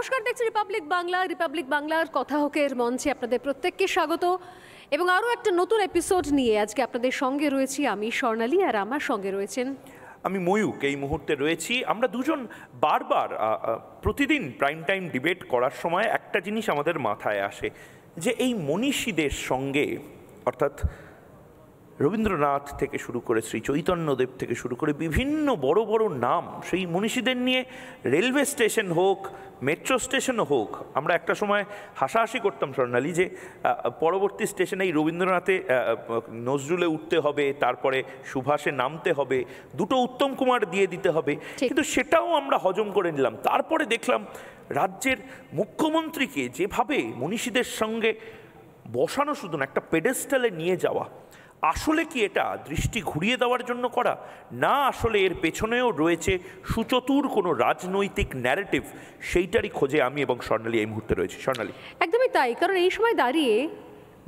নমস্কার দেখছি Republic Bangla Republic বাংলার কথা এর মঞ্চে আপনাদের প্রত্যেককে স্বাগত এবং আরও একটা নতুন এপিসোড নিয়ে আজকে আপনাদের সঙ্গে রয়েছি আমি স্বর্ণালী আর আমার সঙ্গে রয়েছেন আমি ময়ূক এই মুহূর্তে রয়েছি আমরা দুজন বারবার প্রতিদিন প্রাইম টাইম ডিবেট করার সময় একটা জিনিস আমাদের মাথায় আসে যে এই মনীষীদের সঙ্গে অর্থাৎ রবীন্দ্রনাথ থেকে শুরু করে শ্রী চৈতন্যদেব থেকে শুরু করে বিভিন্ন বড় বড় নাম সেই মনীষীদের নিয়ে রেলওয়ে স্টেশন হোক মেট্রো স্টেশনও হোক আমরা একটা সময় হাসাহাসি করতাম স্বর্ণালী যে পরবর্তী স্টেশনে এই রবীন্দ্রনাথে নজরুলে উঠতে হবে তারপরে সুভাষে নামতে হবে দুটো উত্তম কুমার দিয়ে দিতে হবে কিন্তু সেটাও আমরা হজম করে নিলাম তারপরে দেখলাম রাজ্যের মুখ্যমন্ত্রীকে যেভাবে মনীষীদের সঙ্গে বসানো শুধু না একটা পেডেস্টালে নিয়ে যাওয়া আসলে কি এটা দৃষ্টি ঘুরিয়ে দেওয়ার জন্য করা না আসলে এর পেছনেও রয়েছে সুচতুর কোনো রাজনৈতিক ন্যারেটিভ সেইটারই খোঁজে আমি এবং স্বর্ণালী এই মুহূর্তে রয়েছে স্বর্ণালী একদমই তাই কারণ এই সময় দাঁড়িয়ে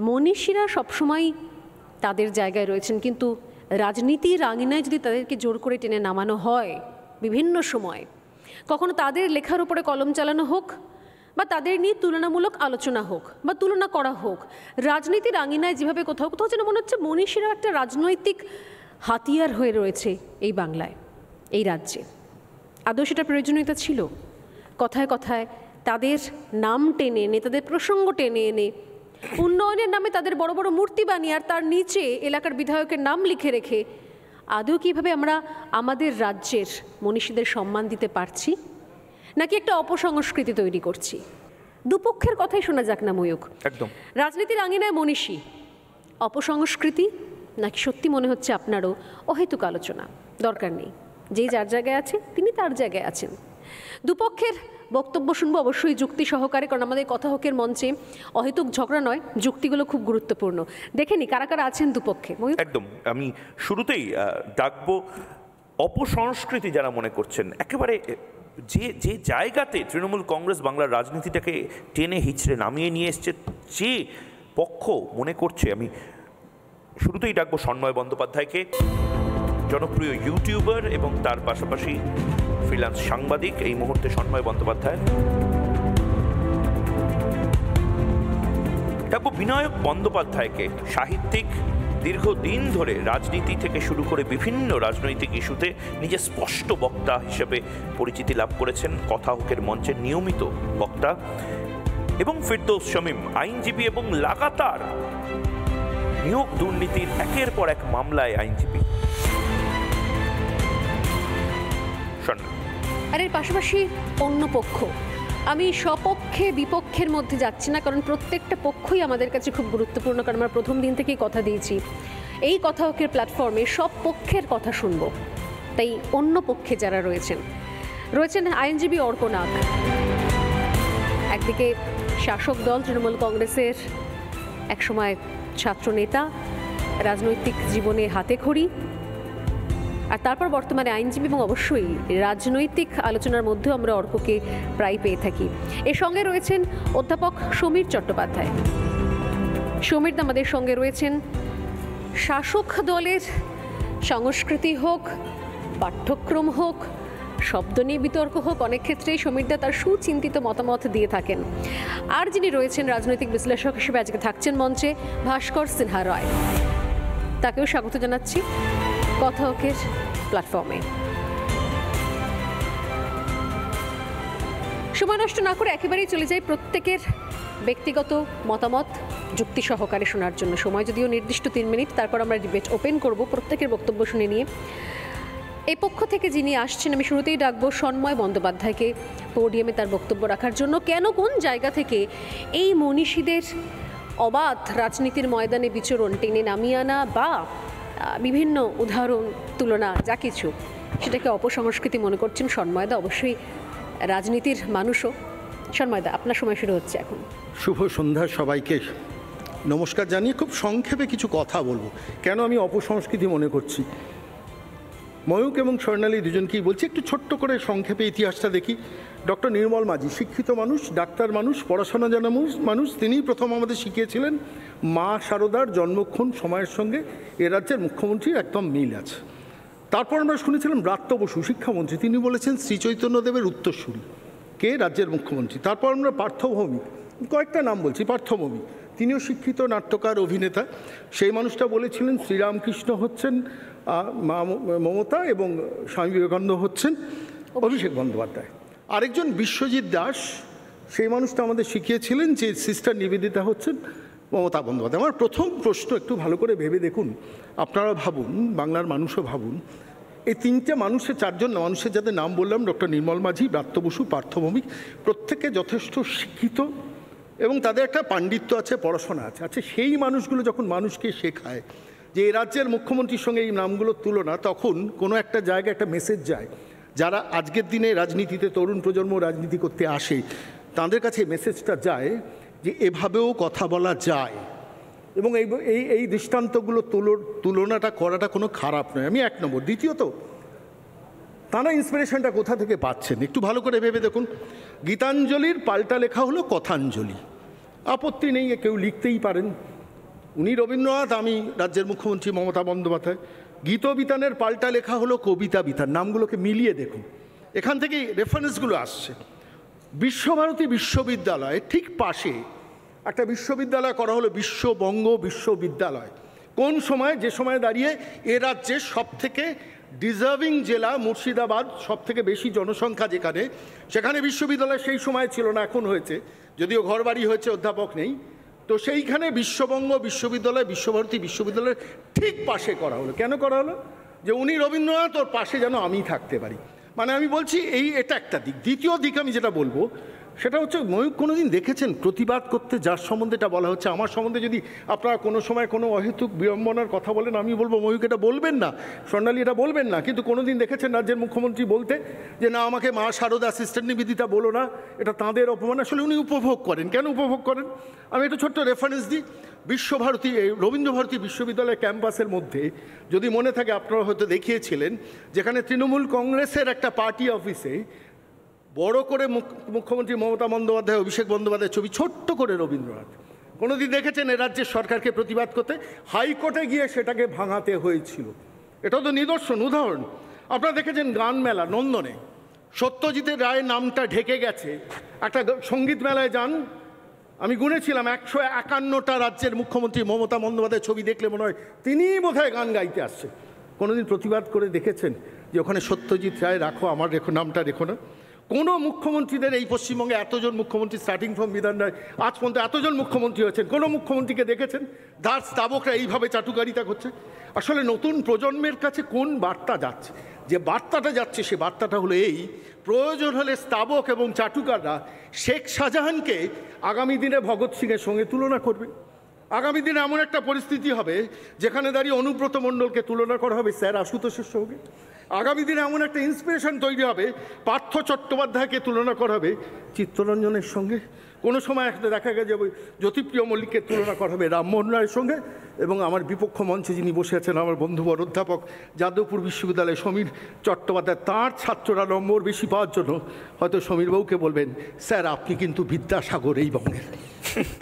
মনীষীরা সবসময় তাদের জায়গায় রয়েছেন কিন্তু রাজনীতির আঙিনায় যদি তাদেরকে জোর করে টেনে নামানো হয় বিভিন্ন সময় কখনো তাদের লেখার উপরে কলম চালানো হোক বা তাদের নিয়ে তুলনামূলক আলোচনা হোক বা তুলনা করা হোক রাজনীতির আঙিনায় যেভাবে কোথাও কোথাও যেন মনে হচ্ছে মনীষীরা একটা রাজনৈতিক হাতিয়ার হয়ে রয়েছে এই বাংলায় এই রাজ্যে আদৌ সেটা প্রয়োজনীয়তা ছিল কথায় কথায় তাদের নাম টেনে এনে তাদের প্রসঙ্গ টেনে এনে উন্নয়নের নামে তাদের বড় বড় মূর্তি বানিয়ে আর তার নিচে এলাকার বিধায়কের নাম লিখে রেখে আদৌ কীভাবে আমরা আমাদের রাজ্যের মনীষীদের সম্মান দিতে পারছি নাকি একটা অপসংস্কৃতি তৈরি করছি দুপক্ষের কথাই শোনা যাক না ময়ূক একদম রাজনীতির আঙিনায় মনীষী অপসংস্কৃতি নাকি সত্যি মনে হচ্ছে আপনারও অহেতুক আলোচনা দরকার নেই যেই যার জায়গায় আছে তিনি তার জায়গায় আছেন দুপক্ষের বক্তব্য শুনবো অবশ্যই যুক্তি সহকারে কারণ আমাদের কথা হকের মঞ্চে অহেতুক ঝগড়া নয় যুক্তিগুলো খুব গুরুত্বপূর্ণ দেখে নি কারা কারা আছেন দুপক্ষে একদম আমি শুরুতেই ডাকবো অপসংস্কৃতি যারা মনে করছেন একেবারে যে যে জায়গাতে তৃণমূল কংগ্রেস বাংলার রাজনীতিটাকে টেনে হিচড়ে নামিয়ে নিয়ে এসছে যে পক্ষ মনে করছে আমি শুরুতেই ডাকবো সন্ময় বন্দ্যোপাধ্যায়কে জনপ্রিয় ইউটিউবার এবং তার পাশাপাশি ফ্রিল্যান্স সাংবাদিক এই মুহূর্তে সন্ময় বন্দ্যোপাধ্যায় ডাকবো বিনায়ক বন্দ্যোপাধ্যায়কে সাহিত্যিক দীর্ঘদিন ধরে রাজনীতি থেকে শুরু করে বিভিন্ন রাজনৈতিক ইস্যুতে নিজে স্পষ্ট বক্তা হিসেবে পরিচিতি লাভ করেছেন কথা হোকের মঞ্চের নিয়মিত বক্তা এবং ফিরদৌস শামীম আইনজীবী এবং লাগাতার নিয়োগ দুর্নীতির একের পর এক মামলায় আইনজীবী আর এর পাশাপাশি অন্য পক্ষ আমি সপক্ষে বিপক্ষের মধ্যে যাচ্ছি না কারণ প্রত্যেকটা পক্ষই আমাদের কাছে খুব গুরুত্বপূর্ণ কারণ আমরা প্রথম দিন থেকেই কথা দিয়েছি এই কথা ওকের প্ল্যাটফর্মে সব পক্ষের কথা শুনব তাই অন্য পক্ষে যারা রয়েছেন রয়েছেন আইনজীবী অর্কনাগ একদিকে শাসক দল তৃণমূল কংগ্রেসের একসময় ছাত্রনেতা রাজনৈতিক জীবনে হাতে খড়ি আর তারপর বর্তমানে আইনজীবী এবং অবশ্যই রাজনৈতিক আলোচনার মধ্যেও আমরা অর্ককে প্রায় পেয়ে থাকি এর সঙ্গে রয়েছেন অধ্যাপক সমীর চট্টোপাধ্যায় সমীর আমাদের সঙ্গে রয়েছেন শাসক দলের সংস্কৃতি হোক পাঠ্যক্রম হোক শব্দ নিয়ে বিতর্ক হোক অনেক ক্ষেত্রেই সমীরদা তার সুচিন্তিত মতামত দিয়ে থাকেন আর যিনি রয়েছেন রাজনৈতিক বিশ্লেষক হিসেবে আজকে থাকছেন মঞ্চে ভাস্কর সিনহা রয় তাকেও স্বাগত জানাচ্ছি কথকের প্ল্যাটফর্মে সময় নষ্ট না করে একেবারেই চলে যায় প্রত্যেকের ব্যক্তিগত মতামত যুক্তি সহকারে শোনার জন্য সময় যদিও নির্দিষ্ট তিন মিনিট তারপর আমরা ডিবেট ওপেন করব প্রত্যেকের বক্তব্য শুনে নিয়ে এ পক্ষ থেকে যিনি আসছেন আমি শুরুতেই ডাকবো সন্ময় বন্দ্যোপাধ্যায়কে পোডিয়ামে তার বক্তব্য রাখার জন্য কেন কোন জায়গা থেকে এই মনীষীদের অবাধ রাজনীতির ময়দানে বিচরণ টেনে নামিয়ে আনা বা বিভিন্ন উদাহরণ তুলনা যা কিছু সেটাকে অপসংস্কৃতি মনে করছেন সন্ময়দা অবশ্যই রাজনীতির মানুষও সন্ময়দা আপনার সময় শুরু হচ্ছে এখন শুভ সন্ধ্যা সবাইকে নমস্কার জানিয়ে খুব সংক্ষেপে কিছু কথা বলবো কেন আমি অপসংস্কৃতি মনে করছি ময়ূক এবং স্বর্ণালী দুজনকেই বলছি একটু ছোট্ট করে সংক্ষেপে ইতিহাসটা দেখি ডক্টর নির্মল মাঝি শিক্ষিত মানুষ ডাক্তার মানুষ পড়াশোনা জানা মানুষ তিনিই প্রথম আমাদের শিখিয়েছিলেন মা সারদার জন্মক্ষণ সময়ের সঙ্গে এ রাজ্যের মুখ্যমন্ত্রীর একদম মিল আছে তারপর আমরা শুনেছিলাম ব্রাত্য বসু শিক্ষামন্ত্রী তিনি বলেছেন শ্রী চৈতন্যদেবের উত্তরসূরি কে রাজ্যের মুখ্যমন্ত্রী তারপর আমরা পার্থভৌমিক কয়েকটা নাম বলছি পার্থভৌমিক তিনিও শিক্ষিত নাট্যকার অভিনেতা সেই মানুষটা বলেছিলেন শ্রীরামকৃষ্ণ হচ্ছেন মা মমতা এবং স্বামী বিবেকানন্দ হচ্ছেন অভিষেক বন্দ্যোপাধ্যায় আরেকজন বিশ্বজিৎ দাস সেই মানুষটা আমাদের শিখিয়েছিলেন যে সিস্টার নিবেদিতা হচ্ছেন মমতা বন্দ্যোপাধ্যায় আমার প্রথম প্রশ্ন একটু ভালো করে ভেবে দেখুন আপনারা ভাবুন বাংলার মানুষও ভাবুন এই তিনটে মানুষের চারজন মানুষের যাদের নাম বললাম ডক্টর নির্মল মাঝি ব্রাত্য বসু প্রত্যেকে যথেষ্ট শিক্ষিত এবং তাদের একটা পাণ্ডিত্য আছে পড়াশোনা আছে আচ্ছা সেই মানুষগুলো যখন মানুষকে শেখায় যে রাজ্যের মুখ্যমন্ত্রীর সঙ্গে এই নামগুলো তুলনা তখন কোনো একটা জায়গায় একটা মেসেজ যায় যারা আজকের দিনে রাজনীতিতে তরুণ প্রজন্ম রাজনীতি করতে আসে তাদের কাছে মেসেজটা যায় যে এভাবেও কথা বলা যায় এবং এই এই এই দৃষ্টান্তগুলো তুলোর তুলনাটা করাটা কোনো খারাপ নয় আমি এক নম্বর দ্বিতীয়ত তারা ইন্সপিরেশনটা কোথা থেকে পাচ্ছেন একটু ভালো করে ভেবে দেখুন গীতাঞ্জলির পাল্টা লেখা হলো কথাঞ্জলি আপত্তি নেই কেউ লিখতেই পারেন উনি রবীন্দ্রনাথ আমি রাজ্যের মুখ্যমন্ত্রী মমতা বন্দ্যোপাধ্যায় গীতবিতানের পাল্টা লেখা হলো কবিতা বিতান নামগুলোকে মিলিয়ে দেখুন এখান থেকেই রেফারেন্সগুলো আসছে বিশ্বভারতী বিশ্ববিদ্যালয়ে ঠিক পাশে একটা বিশ্ববিদ্যালয় করা হলো বিশ্ববঙ্গ বিশ্ববিদ্যালয় কোন সময় যে সময় দাঁড়িয়ে এ রাজ্যে সব থেকে ডিজার্ভিং জেলা মুর্শিদাবাদ সব থেকে বেশি জনসংখ্যা যেখানে সেখানে বিশ্ববিদ্যালয় সেই সময় ছিল না এখন হয়েছে যদিও ঘরবাড়ি হয়েছে অধ্যাপক নেই তো সেইখানে বিশ্ববঙ্গ বিশ্ববিদ্যালয় বিশ্বভারতী বিশ্ববিদ্যালয়ের ঠিক পাশে করা হলো কেন করা হলো যে উনি রবীন্দ্রনাথ ওর পাশে যেন আমি থাকতে পারি মানে আমি বলছি এই এটা একটা দিক দ্বিতীয় দিক আমি যেটা বলবো সেটা হচ্ছে ময়ূর কোনো দিন দেখেছেন প্রতিবাদ করতে যার সম্বন্ধে এটা বলা হচ্ছে আমার সম্বন্ধে যদি আপনারা কোনো সময় কোনো অহেতুক বিড়ম্বনার কথা বলেন আমি বলবো ময়ূক এটা বলবেন না স্বর্ণালী এটা বলবেন না কিন্তু কোনো দিন দেখেছেন রাজ্যের মুখ্যমন্ত্রী বলতে যে না আমাকে মা শারদা সিস্টার নিবেদিতা বলো না এটা তাঁদের অপমান আসলে উনি উপভোগ করেন কেন উপভোগ করেন আমি একটা ছোট্ট রেফারেন্স দিই বিশ্বভারতী এই রবীন্দ্রভারতী বিশ্ববিদ্যালয় ক্যাম্পাসের মধ্যে যদি মনে থাকে আপনারা হয়তো দেখিয়েছিলেন যেখানে তৃণমূল কংগ্রেসের একটা পার্টি অফিসে বড় করে মুখ্যমন্ত্রী মমতা বন্দ্যোপাধ্যায় অভিষেক বন্দ্যোপাধ্যায় ছবি ছোট্ট করে রবীন্দ্রনাথ কোনোদিন দেখেছেন এ রাজ্যের সরকারকে প্রতিবাদ করতে হাইকোর্টে গিয়ে সেটাকে ভাঙাতে হয়েছিল এটা তো নিদর্শন উদাহরণ আপনারা দেখেছেন গান মেলা নন্দনে সত্যজিতের রায় নামটা ঢেকে গেছে একটা সঙ্গীত মেলায় যান আমি গুনেছিলাম একশো একান্নটা রাজ্যের মুখ্যমন্ত্রী মমতা বন্দ্যোপাধ্যায়ের ছবি দেখলে মনে হয় তিনিই বোধ গান গাইতে আসছে কোনোদিন প্রতিবাদ করে দেখেছেন যে ওখানে সত্যজিৎ রায় রাখো আমার রেখো নামটা রেখো না কোনো মুখ্যমন্ত্রীদের এই পশ্চিমবঙ্গে এতজন মুখ্যমন্ত্রী স্টার্টিং ফ্রম বিধান রায় আজ পর্যন্ত এতজন মুখ্যমন্ত্রী হয়েছেন কোনো মুখ্যমন্ত্রীকে দেখেছেন দাস স্তাবকরা এইভাবে চাটুকারিতা করছে আসলে নতুন প্রজন্মের কাছে কোন বার্তা যাচ্ছে যে বার্তাটা যাচ্ছে সে বার্তাটা হলো এই প্রয়োজন হলে স্তাবক এবং চাটুকাররা শেখ শাহজাহানকে আগামী দিনে ভগৎ সিংয়ের সঙ্গে তুলনা করবে আগামী দিনে এমন একটা পরিস্থিতি হবে যেখানে দাঁড়িয়ে অনুব্রত মণ্ডলকে তুলনা করা হবে স্যার আশুতোষের সঙ্গে আগামী দিনে এমন একটা ইন্সপিরেশন তৈরি হবে পার্থ চট্টোপাধ্যায়কে তুলনা করা হবে চিত্তরঞ্জনের সঙ্গে কোনো সময় একটা দেখা গেছে ওই জ্যোতিপ্রিয় মল্লিককে তুলনা করা হবে রামমোহন রায়ের সঙ্গে এবং আমার বিপক্ষ মঞ্চে যিনি বসে আছেন আমার বন্ধুবর অধ্যাপক যাদবপুর বিশ্ববিদ্যালয়ে সমীর চট্টোপাধ্যায় তাঁর ছাত্ররা নম্বর বেশি পাওয়ার জন্য হয়তো সমীরবাবুকে বলবেন স্যার আপনি কিন্তু বিদ্যাসাগর এই বঙ্গের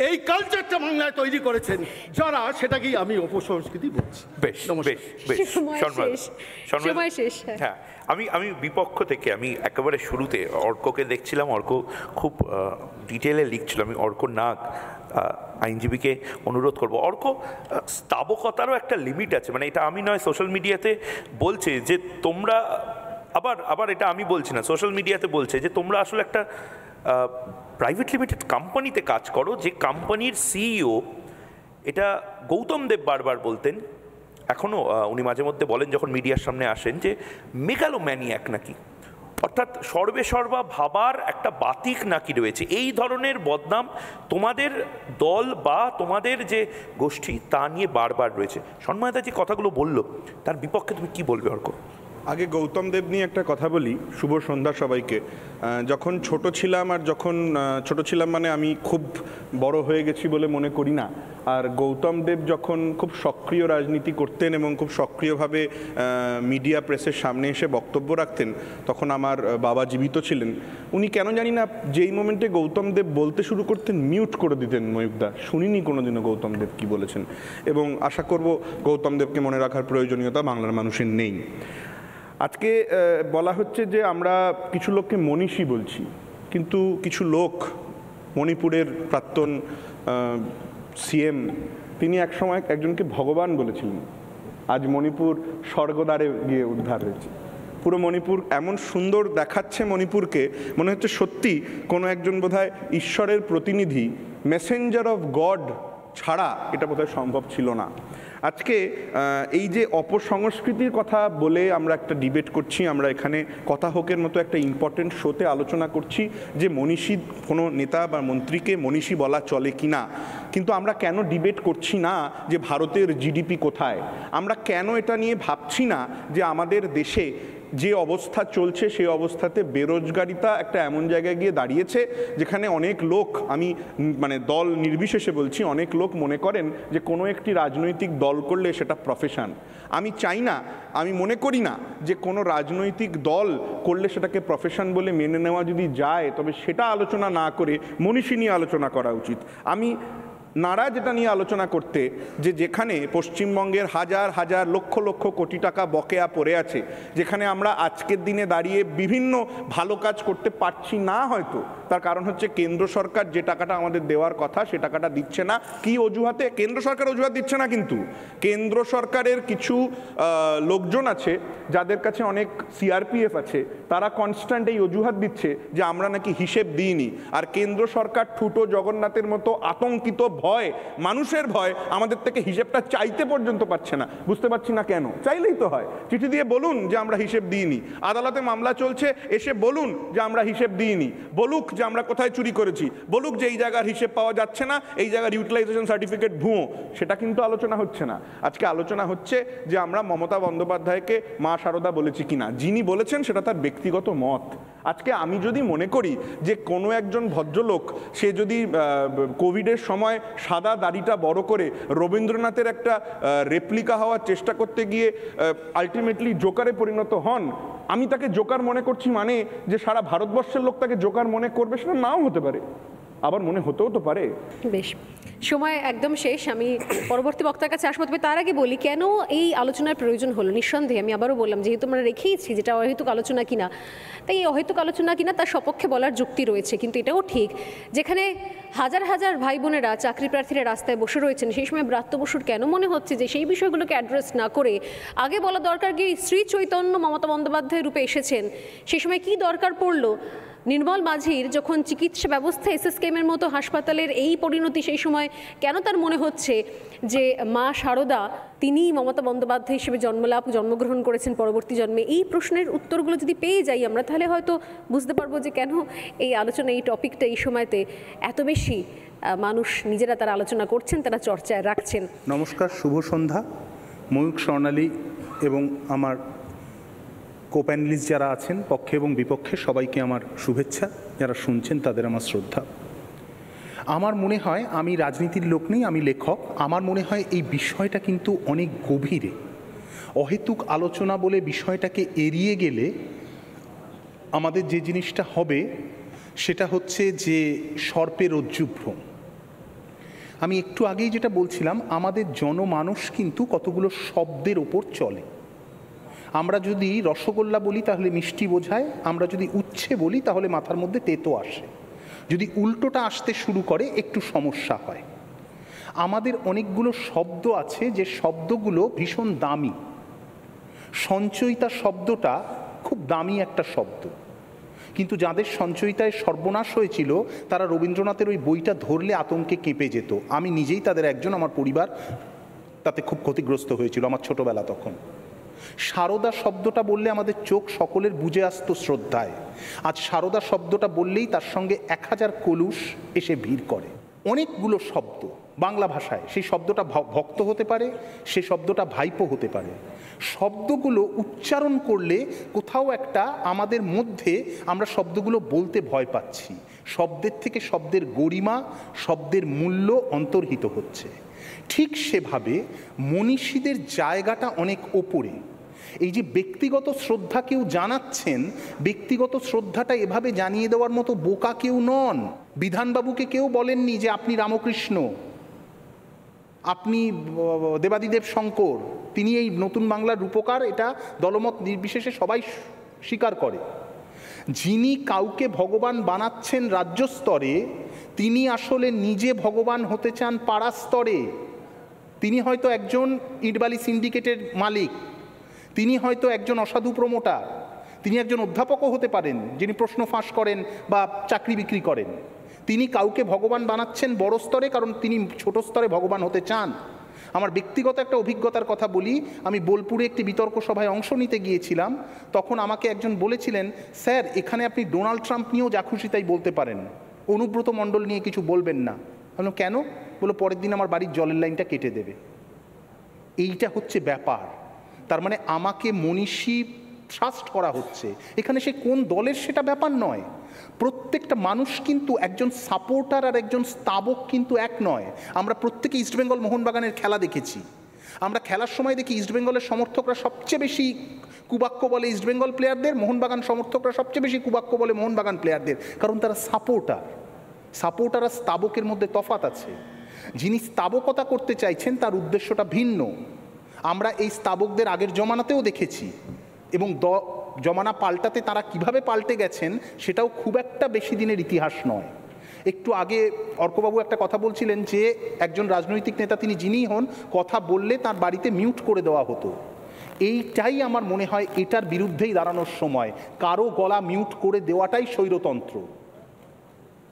এই কালচারটা বাংলায় তৈরি করেছেন যারা সেটাকেই আমি অপসংস্কৃতি বলছি বেশ বেশ বেশ সময় শেষ হ্যাঁ, হ্যাঁ। আমি আমি বিপক্ষ থেকে আমি একেবারে শুরুতে অর্ককে দেখছিলাম অর্ক খুব ডিটেলে লিখছিল আমি অর্ক না আইনজীবীকে অনুরোধ করব অর্ক স্তাবকতারও একটা লিমিট আছে মানে এটা আমি নয় সোশ্যাল মিডিয়াতে বলছে যে তোমরা আবার আবার এটা আমি বলছি না সোশ্যাল মিডিয়াতে বলছে যে তোমরা আসলে একটা প্রাইভেট লিমিটেড কোম্পানিতে কাজ করো যে কোম্পানির সিইও এটা গৌতম দেব বারবার বলতেন এখনও উনি মাঝে মধ্যে বলেন যখন মিডিয়ার সামনে আসেন যে ম্যানিয়াক নাকি অর্থাৎ সর্বে সর্বা ভাবার একটা বাতিক নাকি রয়েছে এই ধরনের বদনাম তোমাদের দল বা তোমাদের যে গোষ্ঠী তা নিয়ে বারবার রয়েছে সন্ময়তা যে কথাগুলো বলল তার বিপক্ষে তুমি কি বলবে অর্ক আগে গৌতম দেব নিয়ে একটা কথা বলি শুভ সন্ধ্যা সবাইকে যখন ছোট ছিলাম আর যখন ছোট ছিলাম মানে আমি খুব বড় হয়ে গেছি বলে মনে করি না আর গৌতম দেব যখন খুব সক্রিয় রাজনীতি করতেন এবং খুব সক্রিয়ভাবে মিডিয়া প্রেসের সামনে এসে বক্তব্য রাখতেন তখন আমার বাবা জীবিত ছিলেন উনি কেন জানি না যেই মোমেন্টে গৌতম দেব বলতে শুরু করতেন মিউট করে দিতেন ময়ূকদা শুনিনি কোনোদিনও গৌতম দেব কী বলেছেন এবং আশা করব গৌতম দেবকে মনে রাখার প্রয়োজনীয়তা বাংলার মানুষের নেই আজকে বলা হচ্ছে যে আমরা কিছু লোককে মনীষী বলছি কিন্তু কিছু লোক মণিপুরের প্রাক্তন সিএম তিনি একসময় একজনকে ভগবান বলেছিলেন আজ মণিপুর স্বর্গদ্বারে গিয়ে উদ্ধার হয়েছে পুরো মণিপুর এমন সুন্দর দেখাচ্ছে মণিপুরকে মনে হচ্ছে সত্যি কোনো একজন বোধহয় ঈশ্বরের প্রতিনিধি মেসেঞ্জার অফ গড ছাড়া এটা বোধহয় সম্ভব ছিল না আজকে এই যে অপসংস্কৃতির কথা বলে আমরা একটা ডিবেট করছি আমরা এখানে কথা হোকের মতো একটা ইম্পর্টেন্ট শোতে আলোচনা করছি যে মনীষী কোনো নেতা বা মন্ত্রীকে মনীষী বলা চলে কি না কিন্তু আমরা কেন ডিবেট করছি না যে ভারতের জিডিপি কোথায় আমরা কেন এটা নিয়ে ভাবছি না যে আমাদের দেশে যে অবস্থা চলছে সেই অবস্থাতে বেরোজগারিতা একটা এমন জায়গায় গিয়ে দাঁড়িয়েছে যেখানে অনেক লোক আমি মানে দল নির্বিশেষে বলছি অনেক লোক মনে করেন যে কোনো একটি রাজনৈতিক দল করলে সেটা প্রফেশন আমি চাই না আমি মনে করি না যে কোনো রাজনৈতিক দল করলে সেটাকে প্রফেশন বলে মেনে নেওয়া যদি যায় তবে সেটা আলোচনা না করে মনীষী নিয়ে আলোচনা করা উচিত আমি নারা যেটা নিয়ে আলোচনা করতে যে যেখানে পশ্চিমবঙ্গের হাজার হাজার লক্ষ লক্ষ কোটি টাকা বকেয়া পড়ে আছে যেখানে আমরা আজকের দিনে দাঁড়িয়ে বিভিন্ন ভালো কাজ করতে পারছি না হয়তো তার কারণ হচ্ছে কেন্দ্র সরকার যে টাকাটা আমাদের দেওয়ার কথা সে টাকাটা দিচ্ছে না কি অজুহাতে কেন্দ্র সরকার অজুহাত দিচ্ছে না কিন্তু কেন্দ্র সরকারের কিছু লোকজন আছে যাদের কাছে অনেক সিআরপিএফ আছে তারা কনস্ট্যান্ট এই অজুহাত দিচ্ছে যে আমরা নাকি হিসেব দিইনি আর কেন্দ্র সরকার ঠুটো জগন্নাথের মতো আতঙ্কিত ভয় মানুষের ভয় আমাদের থেকে হিসেবটা চাইতে পর্যন্ত পাচ্ছে না বুঝতে পারছি না কেন চাইলেই তো হয় চিঠি দিয়ে বলুন যে আমরা হিসেব দিইনি আদালতে মামলা চলছে এসে বলুন যে আমরা হিসেব দিইনি বলুক যে আমরা কোথায় চুরি করেছি বলুক যে এই জায়গার হিসেব পাওয়া যাচ্ছে না এই জায়গার ইউটিলাইজেশন সার্টিফিকেট ভুঁয়ো সেটা কিন্তু আলোচনা হচ্ছে না আজকে আলোচনা হচ্ছে যে আমরা মমতা বন্দ্যোপাধ্যায়কে মা সারদা বলেছি কিনা যিনি বলেছেন সেটা তার ব্যক্তিগত মত আজকে আমি যদি মনে করি যে কোনো একজন ভদ্রলোক সে যদি কোভিডের সময় সাদা দাড়িটা বড় করে রবীন্দ্রনাথের একটা রেপ্লিকা হওয়ার চেষ্টা করতে গিয়ে আলটিমেটলি জোকারে পরিণত হন আমি তাকে জোকার মনে করছি মানে যে সারা ভারতবর্ষের লোক তাকে জোকার মনে করবে সেটা নাও হতে পারে আবার মনে হতেও তো পারে বেশ সময় একদম শেষ আমি পরবর্তী বক্তার কাছে আসবো তবে তার আগে বলি কেন এই আলোচনার প্রয়োজন হলো নিঃসন্দেহে আমি আবারও বললাম যেহেতু আমরা রেখেইছি যেটা অহেতুক আলোচনা কিনা তাই এই অহেতুক আলোচনা কিনা তার সপক্ষে বলার যুক্তি রয়েছে কিন্তু এটাও ঠিক যেখানে হাজার হাজার ভাই বোনেরা চাকরি প্রার্থীরা রাস্তায় বসে রয়েছেন সেই সময় ব্রাত্য বসুর কেন মনে হচ্ছে যে সেই বিষয়গুলোকে অ্যাড্রেস না করে আগে বলা দরকার কি শ্রী চৈতন্য মমতা বন্দ্যোপাধ্যায় রূপে এসেছেন সেই সময় কি দরকার পড়লো নির্মল মাঝির যখন চিকিৎসা ব্যবস্থা এস কেমের মতো হাসপাতালের এই পরিণতি সেই সময় কেন তার মনে হচ্ছে যে মা শারদা তিনি মমতা বন্দ্যোপাধ্যায় হিসেবে জন্মলাভ জন্মগ্রহণ করেছেন পরবর্তী জন্মে এই প্রশ্নের উত্তরগুলো যদি পেয়ে যাই আমরা তাহলে হয়তো বুঝতে পারবো যে কেন এই আলোচনা এই টপিকটা এই সময়তে এত বেশি মানুষ নিজেরা তারা আলোচনা করছেন তারা চর্চায় রাখছেন নমস্কার শুভ সন্ধ্যা ময়ূক স্বর্ণালী এবং আমার কো প্যানেলিস্ট যারা আছেন পক্ষে এবং বিপক্ষে সবাইকে আমার শুভেচ্ছা যারা শুনছেন তাদের আমার শ্রদ্ধা আমার মনে হয় আমি রাজনীতির লোক নেই আমি লেখক আমার মনে হয় এই বিষয়টা কিন্তু অনেক গভীরে অহেতুক আলোচনা বলে বিষয়টাকে এড়িয়ে গেলে আমাদের যে জিনিসটা হবে সেটা হচ্ছে যে সর্পের রজ্জুভ্রম আমি একটু আগেই যেটা বলছিলাম আমাদের জনমানুষ কিন্তু কতগুলো শব্দের ওপর চলে আমরা যদি রসগোল্লা বলি তাহলে মিষ্টি বোঝায় আমরা যদি উচ্ছে বলি তাহলে মাথার মধ্যে তেতো আসে যদি উল্টোটা আসতে শুরু করে একটু সমস্যা হয় আমাদের অনেকগুলো শব্দ আছে যে শব্দগুলো ভীষণ দামি সঞ্চয়িতা শব্দটা খুব দামি একটা শব্দ কিন্তু যাদের সঞ্চয়িতায় সর্বনাশ হয়েছিল তারা রবীন্দ্রনাথের ওই বইটা ধরলে আতঙ্কে কেঁপে যেত আমি নিজেই তাদের একজন আমার পরিবার তাতে খুব ক্ষতিগ্রস্ত হয়েছিল আমার ছোটোবেলা তখন সারদা শব্দটা বললে আমাদের চোখ সকলের বুঝে আসত শ্রদ্ধায় আজ সারদা শব্দটা বললেই তার সঙ্গে এক হাজার কলুষ এসে ভিড় করে অনেকগুলো শব্দ বাংলা ভাষায় সেই শব্দটা ভক্ত হতে পারে সে শব্দটা ভাইপো হতে পারে শব্দগুলো উচ্চারণ করলে কোথাও একটা আমাদের মধ্যে আমরা শব্দগুলো বলতে ভয় পাচ্ছি শব্দের থেকে শব্দের গরিমা শব্দের মূল্য অন্তর্হিত হচ্ছে ঠিক সেভাবে মনীষীদের জায়গাটা অনেক ওপরে এই যে ব্যক্তিগত শ্রদ্ধা কেউ জানাচ্ছেন ব্যক্তিগত শ্রদ্ধাটা এভাবে জানিয়ে দেওয়ার মতো বোকা কেউ নন বিধানবাবুকে কেউ বলেননি যে আপনি রামকৃষ্ণ আপনি দেবাদিদেব শঙ্কর তিনি এই নতুন বাংলার রূপকার এটা দলমত নির্বিশেষে সবাই স্বীকার করে যিনি কাউকে ভগবান বানাচ্ছেন রাজ্য স্তরে তিনি আসলে নিজে ভগবান হতে চান পাড়া স্তরে তিনি হয়তো একজন ইটবালি সিন্ডিকেটের মালিক তিনি হয়তো একজন অসাধু প্রমোটার তিনি একজন অধ্যাপকও হতে পারেন যিনি প্রশ্ন ফাঁস করেন বা চাকরি বিক্রি করেন তিনি কাউকে ভগবান বানাচ্ছেন বড় স্তরে কারণ তিনি ছোট স্তরে ভগবান হতে চান আমার ব্যক্তিগত একটা অভিজ্ঞতার কথা বলি আমি বোলপুরে একটি বিতর্ক সভায় অংশ নিতে গিয়েছিলাম তখন আমাকে একজন বলেছিলেন স্যার এখানে আপনি ডোনাল্ড ট্রাম্প নিয়েও যা খুশি তাই বলতে পারেন অনুব্রত মণ্ডল নিয়ে কিছু বলবেন না বললাম কেন বলো পরের দিন আমার বাড়ির জলের লাইনটা কেটে দেবে এইটা হচ্ছে ব্যাপার তার মানে আমাকে মনীষী ট্রাস্ট করা হচ্ছে এখানে সে কোন দলের সেটা ব্যাপার নয় প্রত্যেকটা মানুষ কিন্তু একজন সাপোর্টার আর একজন স্তাবক কিন্তু এক নয় আমরা প্রত্যেকে ইস্টবেঙ্গল মোহনবাগানের খেলা দেখেছি আমরা খেলার সময় দেখি ইস্টবেঙ্গলের সমর্থকরা সবচেয়ে বেশি কুবাক্য বলে ইস্টবেঙ্গল প্লেয়ারদের মোহনবাগান সমর্থকরা সবচেয়ে বেশি কুবাক্য বলে মোহনবাগান প্লেয়ারদের কারণ তারা সাপোর্টার সাপোর্টার আর স্তাবকের মধ্যে তফাত আছে যিনি স্তাবকতা করতে চাইছেন তার উদ্দেশ্যটা ভিন্ন আমরা এই স্তাবকদের আগের জমানাতেও দেখেছি এবং দ জমানা পাল্টাতে তারা কিভাবে পাল্টে গেছেন সেটাও খুব একটা বেশি দিনের ইতিহাস নয় একটু আগে অর্কবাবু একটা কথা বলছিলেন যে একজন রাজনৈতিক নেতা তিনি যিনি হন কথা বললে তার বাড়িতে মিউট করে দেওয়া হতো এইটাই আমার মনে হয় এটার বিরুদ্ধেই দাঁড়ানোর সময় কারো গলা মিউট করে দেওয়াটাই স্বৈরতন্ত্র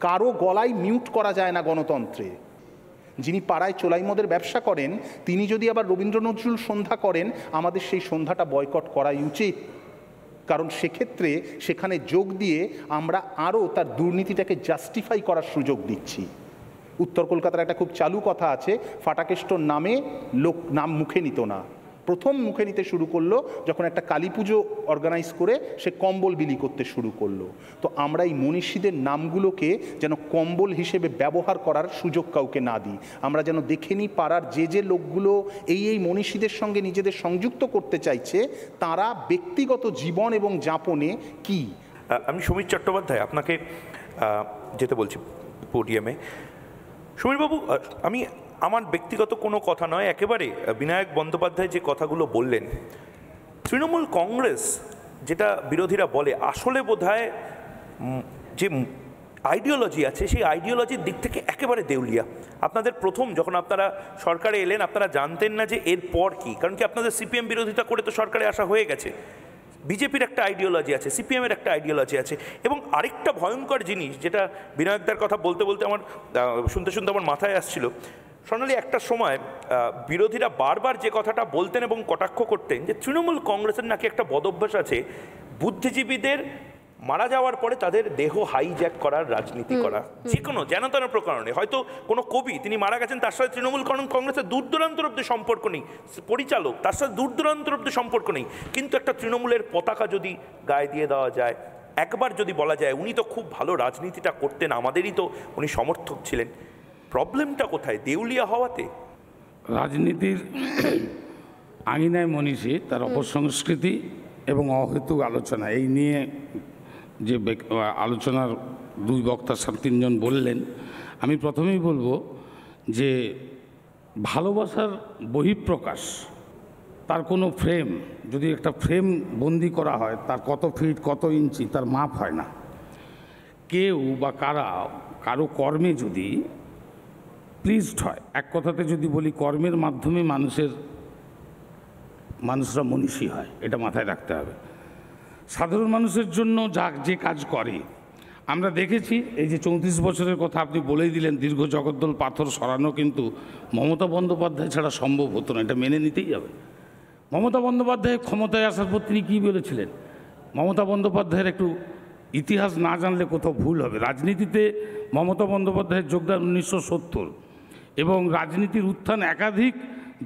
কারো গলায় মিউট করা যায় না গণতন্ত্রে যিনি পাড়ায় চোলাই মদের ব্যবসা করেন তিনি যদি আবার রবীন্দ্র নজরুল সন্ধ্যা করেন আমাদের সেই সন্ধ্যাটা বয়কট করাই উচিত কারণ সেক্ষেত্রে সেখানে যোগ দিয়ে আমরা আরও তার দুর্নীতিটাকে জাস্টিফাই করার সুযোগ দিচ্ছি উত্তর কলকাতার একটা খুব চালু কথা আছে ফাটাকেষ্ট নামে লোক নাম মুখে নিত না প্রথম মুখে নিতে শুরু করলো যখন একটা কালী পুজো অর্গানাইজ করে সে কম্বল বিলি করতে শুরু করলো তো আমরা এই মনীষীদের নামগুলোকে যেন কম্বল হিসেবে ব্যবহার করার সুযোগ কাউকে না দিই আমরা যেন দেখে নিই পাড়ার যে যে লোকগুলো এই এই মনীষীদের সঙ্গে নিজেদের সংযুক্ত করতে চাইছে তারা ব্যক্তিগত জীবন এবং যাপনে কি আমি সুমিত চট্টোপাধ্যায় আপনাকে যেতে বলছি পোডিয়ামে সমীরবাবু আমি আমার ব্যক্তিগত কোনো কথা নয় একেবারে বিনায়ক বন্দ্যোপাধ্যায় যে কথাগুলো বললেন তৃণমূল কংগ্রেস যেটা বিরোধীরা বলে আসলে বোধহয় যে আইডিওলজি আছে সেই আইডিওলজির দিক থেকে একেবারে দেউলিয়া আপনাদের প্রথম যখন আপনারা সরকারে এলেন আপনারা জানতেন না যে এরপর কি কারণ কি আপনাদের সিপিএম বিরোধিতা করে তো সরকারে আসা হয়ে গেছে বিজেপির একটা আইডিওলজি আছে সিপিএমের একটা আইডিওলজি আছে এবং আরেকটা ভয়ঙ্কর জিনিস যেটা বিনায়কদার কথা বলতে বলতে আমার শুনতে শুনতে আমার মাথায় আসছিল সোনালি একটা সময় বিরোধীরা বারবার যে কথাটা বলতেন এবং কটাক্ষ করতেন যে তৃণমূল কংগ্রেসের নাকি একটা বদভ্যাস আছে বুদ্ধিজীবীদের মারা যাওয়ার পরে তাদের দেহ হাইজ্যাক করার রাজনীতি করা যে কোনো যেন তেন প্রকারণে হয়তো কোনো কবি তিনি মারা গেছেন তার সাথে তৃণমূল কংগ্রেসের দূর দূরান্তর অব্দি সম্পর্ক নেই পরিচালক তার সাথে দূর দূরান্তর অব্দি সম্পর্ক নেই কিন্তু একটা তৃণমূলের পতাকা যদি গায়ে দিয়ে দেওয়া যায় একবার যদি বলা যায় উনি তো খুব ভালো রাজনীতিটা করতেন আমাদেরই তো উনি সমর্থক ছিলেন প্রবলেমটা কোথায় দেউলিয়া হওয়াতে রাজনীতির আঙিনায় মনীষী তার অপসংস্কৃতি এবং অহেতুক আলোচনা এই নিয়ে যে আলোচনার দুই বক্তা তিনজন বললেন আমি প্রথমেই বলবো যে ভালোবাসার বহিঃপ্রকাশ তার কোনো ফ্রেম যদি একটা ফ্রেম বন্দি করা হয় তার কত ফিট কত ইঞ্চি তার মাপ হয় না কেউ বা কারা কারো কর্মে যদি প্লিজড হয় এক কথাতে যদি বলি কর্মের মাধ্যমে মানুষের মানুষরা মনীষী হয় এটা মাথায় রাখতে হবে সাধারণ মানুষের জন্য যা যে কাজ করে আমরা দেখেছি এই যে চৌত্রিশ বছরের কথা আপনি বলেই দিলেন দীর্ঘ জগদ্দল পাথর সরানো কিন্তু মমতা বন্দ্যোপাধ্যায় ছাড়া সম্ভব হতো না এটা মেনে নিতেই হবে মমতা বন্দ্যোপাধ্যায় ক্ষমতায় আসার পর তিনি কী বলেছিলেন মমতা বন্দ্যোপাধ্যায়ের একটু ইতিহাস না জানলে কোথাও ভুল হবে রাজনীতিতে মমতা বন্দ্যোপাধ্যায়ের যোগদান উনিশশো সত্তর এবং রাজনীতির উত্থান একাধিক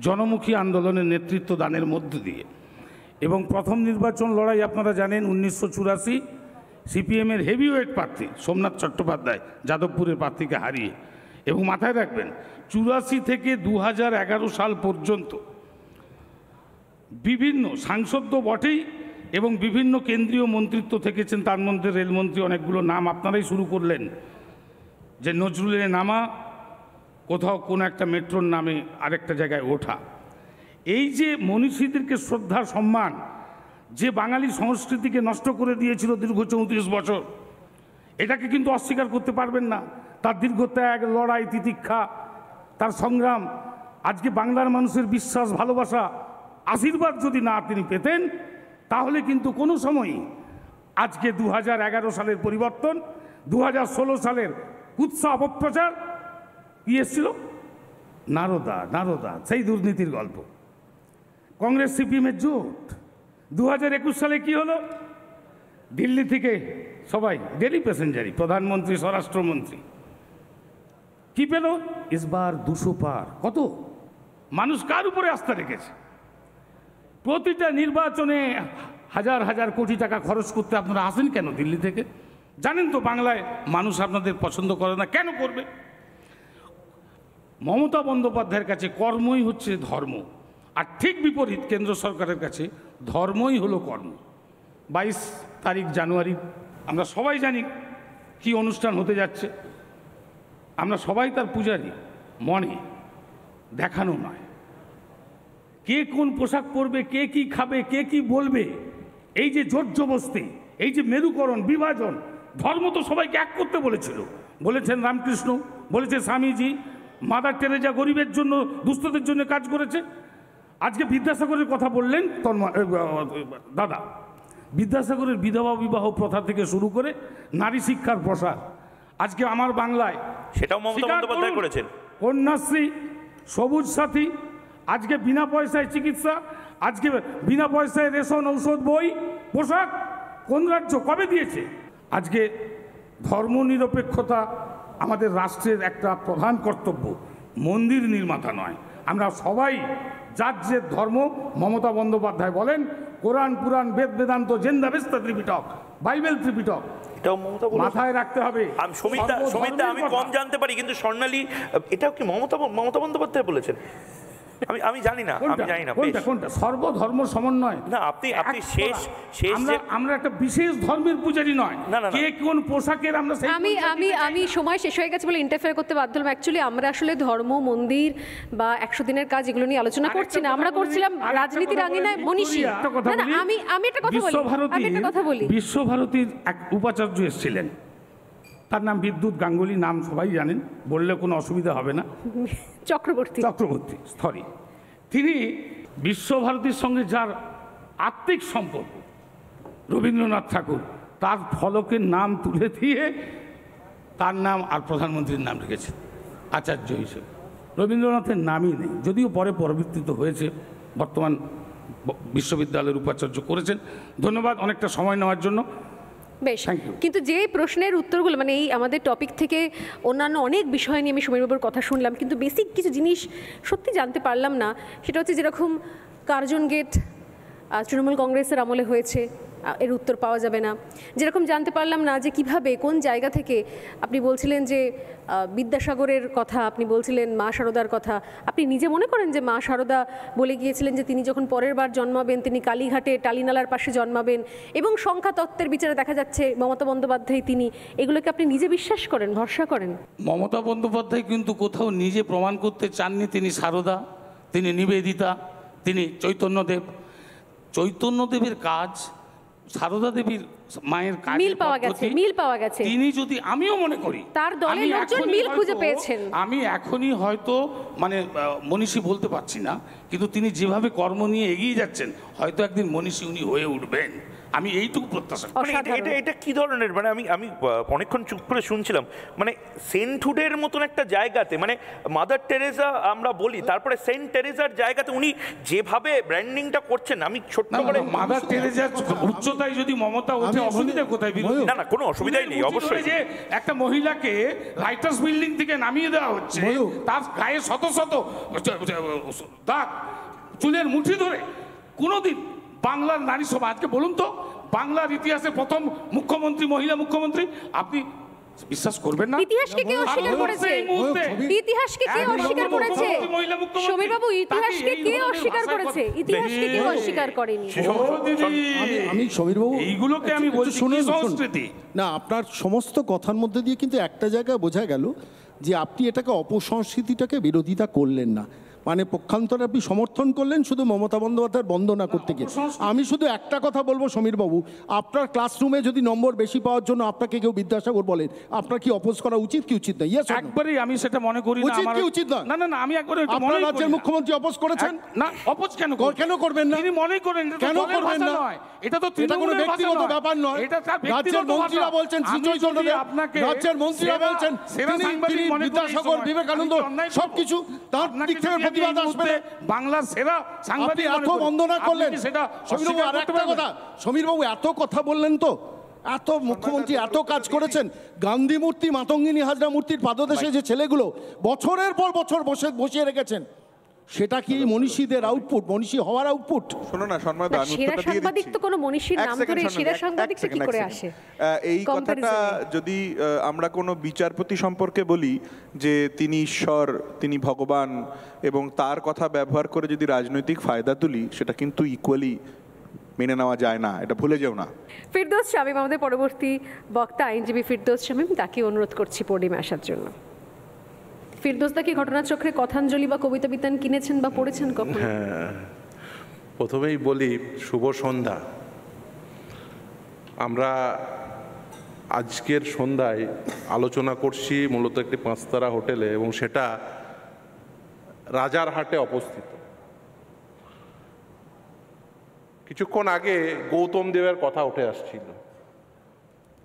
জনমুখী আন্দোলনের নেতৃত্ব দানের মধ্য দিয়ে এবং প্রথম নির্বাচন লড়াই আপনারা জানেন উনিশশো চুরাশি সিপিএমের হেভিওয়েট প্রার্থী সোমনাথ চট্টোপাধ্যায় যাদবপুরের প্রার্থীকে হারিয়ে এবং মাথায় রাখবেন চুরাশি থেকে দু সাল পর্যন্ত বিভিন্ন সাংসদ তো বটেই এবং বিভিন্ন কেন্দ্রীয় মন্ত্রিত্ব থেকেছেন তার মধ্যে রেলমন্ত্রী অনেকগুলো নাম আপনারাই শুরু করলেন যে নজরুলের নামা কোথাও কোনো একটা মেট্রোর নামে আরেকটা জায়গায় ওঠা এই যে মনীষীদেরকে শ্রদ্ধা সম্মান যে বাঙালি সংস্কৃতিকে নষ্ট করে দিয়েছিল দীর্ঘ চৌত্রিশ বছর এটাকে কিন্তু অস্বীকার করতে পারবেন না তার দীর্ঘ ত্যাগ লড়াই তিতিক্ষা তার সংগ্রাম আজকে বাংলার মানুষের বিশ্বাস ভালোবাসা আশীর্বাদ যদি না তিনি পেতেন তাহলে কিন্তু কোনো সময়ই আজকে দু সালের পরিবর্তন দু সালের কুৎসা অপপ্রচার কি এসছিল নারদা নারদা সেই দুর্নীতির গল্প কংগ্রেস সিপিএমের জোট দু হাজার একুশ সালে কি হলো দিল্লি থেকে সবাই ডেলি প্যাসেঞ্জারি প্রধানমন্ত্রী স্বরাষ্ট্রমন্ত্রী কি পেল ইসবার দুশো পার কত মানুষ কার উপরে আস্থা রেখেছে প্রতিটা নির্বাচনে হাজার হাজার কোটি টাকা খরচ করতে আপনারা আসেন কেন দিল্লি থেকে জানেন তো বাংলায় মানুষ আপনাদের পছন্দ করে না কেন করবে মমতা বন্দ্যোপাধ্যায়ের কাছে কর্মই হচ্ছে ধর্ম আর ঠিক বিপরীত কেন্দ্র সরকারের কাছে ধর্মই হলো কর্ম বাইশ তারিখ জানুয়ারি আমরা সবাই জানি কি অনুষ্ঠান হতে যাচ্ছে আমরা সবাই তার পূজারি মনে দেখানো নয় কে কোন পোশাক পরবে কে কি খাবে কে কি বলবে এই যে জোরজবস্তি এই যে মেরুকরণ বিভাজন ধর্ম তো সবাইকে এক করতে বলেছিল বলেছেন রামকৃষ্ণ বলেছে স্বামীজি মাদার টেরেজা গরিবের জন্য দুস্থদের জন্য কাজ করেছে আজকে বিদ্যাসাগরের কথা বললেন দাদা বিদ্যাসাগরের বিধবা বিবাহ প্রথা থেকে শুরু করে নারী শিক্ষার প্রসার আজকে আমার বাংলায় সেটাও করেছেন কন্যাশ্রী সবুজ সাথী আজকে বিনা পয়সায় চিকিৎসা আজকে বিনা পয়সায় রেশন ঔষধ বই পোশাক কোন রাজ্য কবে দিয়েছে আজকে ধর্মনিরপেক্ষতা আমাদের রাষ্ট্রের একটা প্রধান কর্তব্য মন্দির নির্মাতা নয় আমরা সবাই যার যে ধর্ম মমতা বন্দ্যোপাধ্যায় বলেন Quran Puran Veda Vedanta Zend Avesta Tripitaka Bible Tripitaka মাথায় রাখতে হবে আমি আমি কম জানতে পারি কিন্তু স্বর্ণালী এটাও কি মমতা মমতা বন্দ্যোপাধ্যায় বলেছেন আমি আমি জানি না আমি জানি না কোনটা কোনটা সর্বধর্ম সমন্বয় না আপনি আপনি শেষ শেষ আমরা একটা বিশেষ ধর্মের পূজারি নয় কে কোন পোশাকের আমরা আমি আমি আমি সময় শেষ হয়ে গেছে বলে ইন্টারফেয়ার করতে বাধ্য হলাম অ্যাকচুয়ালি আমরা আসলে ধর্ম মন্দির বা একশো দিনের কাজ এগুলো নিয়ে আলোচনা করছি না আমরা করছিলাম রাজনীতির আঙিনায় মনীষী আমি আমি একটা কথা বলি আমি একটা কথা বলি বিশ্বভারতীর এক উপাচার্য এসেছিলেন তার নাম বিদ্যুৎ গাঙ্গুলি নাম সবাই জানেন বললে কোনো অসুবিধা হবে না চক্রবর্তী চক্রবর্তী সরি তিনি বিশ্বভারতীর সঙ্গে যার আত্মিক সম্পর্ক রবীন্দ্রনাথ ঠাকুর তার ফলকের নাম তুলে দিয়ে তার নাম আর প্রধানমন্ত্রীর নাম রেখেছে আচার্য হিসেবে রবীন্দ্রনাথের নামই নেই যদিও পরে পরিবর্তিত হয়েছে বর্তমান বিশ্ববিদ্যালয়ের উপাচার্য করেছেন ধন্যবাদ অনেকটা সময় নেওয়ার জন্য বেশ কিন্তু যে প্রশ্নের উত্তরগুলো মানে এই আমাদের টপিক থেকে অন্যান্য অনেক বিষয় নিয়ে আমি সুমেরবাবুর কথা শুনলাম কিন্তু বেসিক কিছু জিনিস সত্যি জানতে পারলাম না সেটা হচ্ছে যেরকম কার্জন গেট তৃণমূল কংগ্রেসের আমলে হয়েছে এর উত্তর পাওয়া যাবে না যেরকম জানতে পারলাম না যে কিভাবে কোন জায়গা থেকে আপনি বলছিলেন যে বিদ্যাসাগরের কথা আপনি বলছিলেন মা শারদার কথা আপনি নিজে মনে করেন যে মা শারদা বলে গিয়েছিলেন যে তিনি যখন পরের বার জন্মাবেন তিনি কালীঘাটে টালিনালার পাশে জন্মাবেন এবং সংখ্যা তত্ত্বের বিচারে দেখা যাচ্ছে মমতা বন্দ্যোপাধ্যায় তিনি এগুলোকে আপনি নিজে বিশ্বাস করেন ভরসা করেন মমতা বন্দ্যোপাধ্যায় কিন্তু কোথাও নিজে প্রমাণ করতে চাননি তিনি শারদা তিনি নিবেদিতা তিনি চৈতন্যদেব চৈতন্যদেবের কাজ সারদা দেবীর মায়ের মিল পাওয়া গেছে মিল পাওয়া গেছে তিনি যদি আমিও মনে করি তার দলে লোকজন মিল খুঁজে পেয়েছেন আমি এখনই হয়তো মানে মনীষী বলতে পারছি না কিন্তু তিনি যেভাবে কর্ম নিয়ে এগিয়ে যাচ্ছেন হয়তো একদিন মনীষী উনি হয়ে উঠবেন আমি এইটুকু প্রত্যাশা মানে এটা এটা কি ধরনের মানে আমি আমি অনেকক্ষণ চুপ করে শুনছিলাম মানে সেন্টহুডের মতন একটা জায়গাতে মানে মাদার টেরেজা আমরা বলি তারপরে সেন্ট টেরেজার জায়গাতে উনি যেভাবে ব্র্যান্ডিংটা করছেন আমি ছোট্ট করে মাদার টেরেজার উচ্চতায় যদি মমতা ওঠে অসুবিধা কোথায় না না কোনো অসুবিধাই নেই অবশ্যই যে একটা মহিলাকে রাইটার্স বিল্ডিং থেকে নামিয়ে দেওয়া হচ্ছে তার গায়ে শত শত দাগ চুলের মুঠি ধরে কোনোদিন বাংলার নারী সভা আজকে বলুন তো বাংলার ইতিহাসে প্রথম মুখ্যমন্ত্রী মহিলা মুখ্যমন্ত্রী আপনি বিশ্বাস করবেন না ইতিহাসকে কে অস্বীকার করেছে ইতিহাসকে কে অস্বীকার করেছে সমীর বাবু ইতিহাসকে কে অস্বীকার করেছে ইতিহাসকে কে অস্বীকার করেনি আমি সমীর বাবু এইগুলোকে আমি বলছি শুনে সংস্কৃতি না আপনার সমস্ত কথার মধ্যে দিয়ে কিন্তু একটা জায়গা বোঝা গেল যে আপনি এটাকে অপসংস্কৃতিটাকে বিরোধিতা করলেন না মানে পক্ষান্তরে আপনি সমর্থন করলেন শুধু মমতা বন্দ্যোপাধ্যায়ের বন্দনা করতে গিয়ে আমি শুধু একটা কথা বলবো সমীরবাবু আপনার ক্লাসরুমে যদি নম্বর বেশি পাওয়ার জন্য আপনাকে কেউ বিদ্যাসাগর বলেন আপনার কি অপোজ করা উচিত কি উচিত নয় একবারই আমি সেটা মনে করি উচিত কি উচিত নয় না না আমি একবারে আপনার রাজ্যের মুখ্যমন্ত্রী অপোজ করেছেন না অপোজ কেন কেন করবেন না তিনি মনে করেন কেন করবেন না এটা তো কোনো ব্যক্তিগত ব্যাপার নয় এটা রাজ্যের মন্ত্রীরা বলছেন সুজয় আপনাকে রাজ্যের মন্ত্রীরা বলছেন তিনি বিদ্যাসাগর বিবেকানন্দ সবকিছু তার দিক থেকে প্রতিবাদ আসবে বাংলার সেরা সাংবাদিক এত বন্দনা করলেন সেটা সমীরবাবু আর একটা কথা সমীরবাবু এত কথা বললেন তো এত মুখ্যমন্ত্রী এত কাজ করেছেন গান্ধী মূর্তি মাতঙ্গিনী হাজরা মূর্তির পাদদেশে যে ছেলেগুলো বছরের পর বছর বসে বসিয়ে রেখেছেন সেটা কি মনীষীদের আউটপুট মনীষী হওয়ার আউটপুট শোনো না তো কোনো মনীষীর নাম সেরা সাংবাদিক কি করে আসে এই কথাটা যদি আমরা কোনো বিচারপতি সম্পর্কে বলি যে তিনি ঈশ্বর তিনি ভগবান এবং তার কথা ব্যবহার করে যদি রাজনৈতিক ফায়দা তুলি সেটা কিন্তু ইকুয়ালি মেনে নেওয়া যায় না এটা ভুলে যেও না ফিরদোস শামীম আমাদের পরবর্তী বক্তা আইনজীবী ফিরদোস শামীম তাকে অনুরোধ করছি পূর্ণিমা আসার জন্য ফিরদোস্তা কি ঘটনাচক্রে কথাঞ্জলি বা কবিতা বিতান কিনেছেন বা পড়েছেন কখন হ্যাঁ প্রথমেই বলি শুভ সন্ধ্যা আমরা আজকের সন্ধ্যায় আলোচনা করছি মূলত একটি পাঁচতারা হোটেলে এবং সেটা রাজারহাটে অবস্থিত কিছুক্ষণ আগে গৌতম দেবের কথা উঠে আসছিল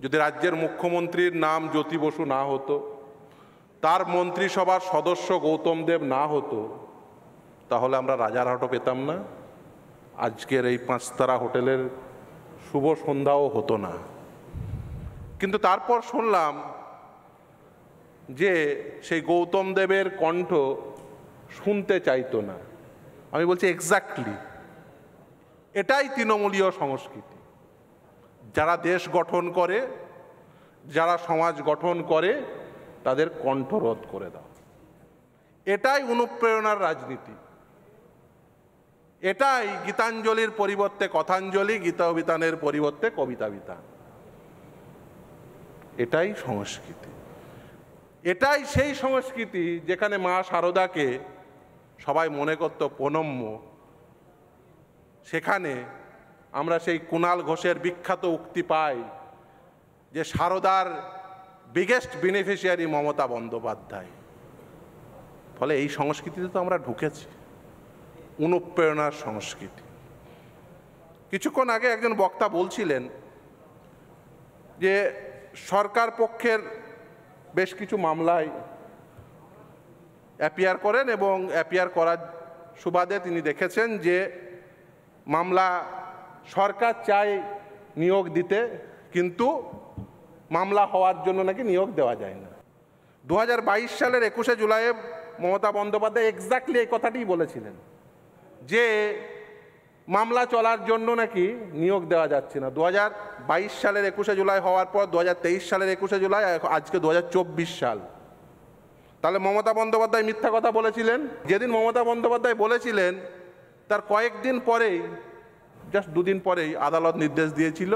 যদি রাজ্যের মুখ্যমন্ত্রীর নাম জ্যোতি বসু না হতো তার মন্ত্রিসভার সদস্য গৌতম দেব না হতো তাহলে আমরা রাজারহাটও পেতাম না আজকের এই পাঁচতারা হোটেলের শুভ সন্ধ্যাও হতো না কিন্তু তারপর শুনলাম যে সেই গৌতম দেবের কণ্ঠ শুনতে চাইতো না আমি বলছি এক্স্যাক্টলি এটাই তৃণমূলীয় সংস্কৃতি যারা দেশ গঠন করে যারা সমাজ গঠন করে তাদের কণ্ঠ করে দাও এটাই অনুপ্রেরণার রাজনীতি এটাই গীতাঞ্জলির পরিবর্তে কথাঞ্জলি গীতা পরিবর্তে কবিতা বিতান এটাই সংস্কৃতি এটাই সেই সংস্কৃতি যেখানে মা শারদাকে সবাই মনে করত প্রণম্য সেখানে আমরা সেই কুণাল ঘোষের বিখ্যাত উক্তি পাই যে শারদার বিগেস্ট বেনিফিশিয়ারি মমতা বন্দ্যোপাধ্যায় ফলে এই সংস্কৃতিতে তো আমরা ঢুকেছি অনুপ্রেরণার সংস্কৃতি কিছুক্ষণ আগে একজন বক্তা বলছিলেন যে সরকার পক্ষের বেশ কিছু মামলায় অ্যাপিয়ার করেন এবং অ্যাপিয়ার করার সুবাদে তিনি দেখেছেন যে মামলা সরকার চায় নিয়োগ দিতে কিন্তু মামলা হওয়ার জন্য নাকি নিয়োগ দেওয়া যায় না দু সালের একুশে জুলাইয়ে মমতা বন্দ্যোপাধ্যায় এক্স্যাক্টলি এই কথাটিই বলেছিলেন যে মামলা চলার জন্য নাকি নিয়োগ দেওয়া যাচ্ছে না দু সালের একুশে জুলাই হওয়ার পর দু সালের একুশে জুলাই আজকে দু সাল তাহলে মমতা বন্দ্যোপাধ্যায় মিথ্যা কথা বলেছিলেন যেদিন মমতা বন্দ্যোপাধ্যায় বলেছিলেন তার কয়েকদিন পরেই জাস্ট দুদিন পরেই আদালত নির্দেশ দিয়েছিল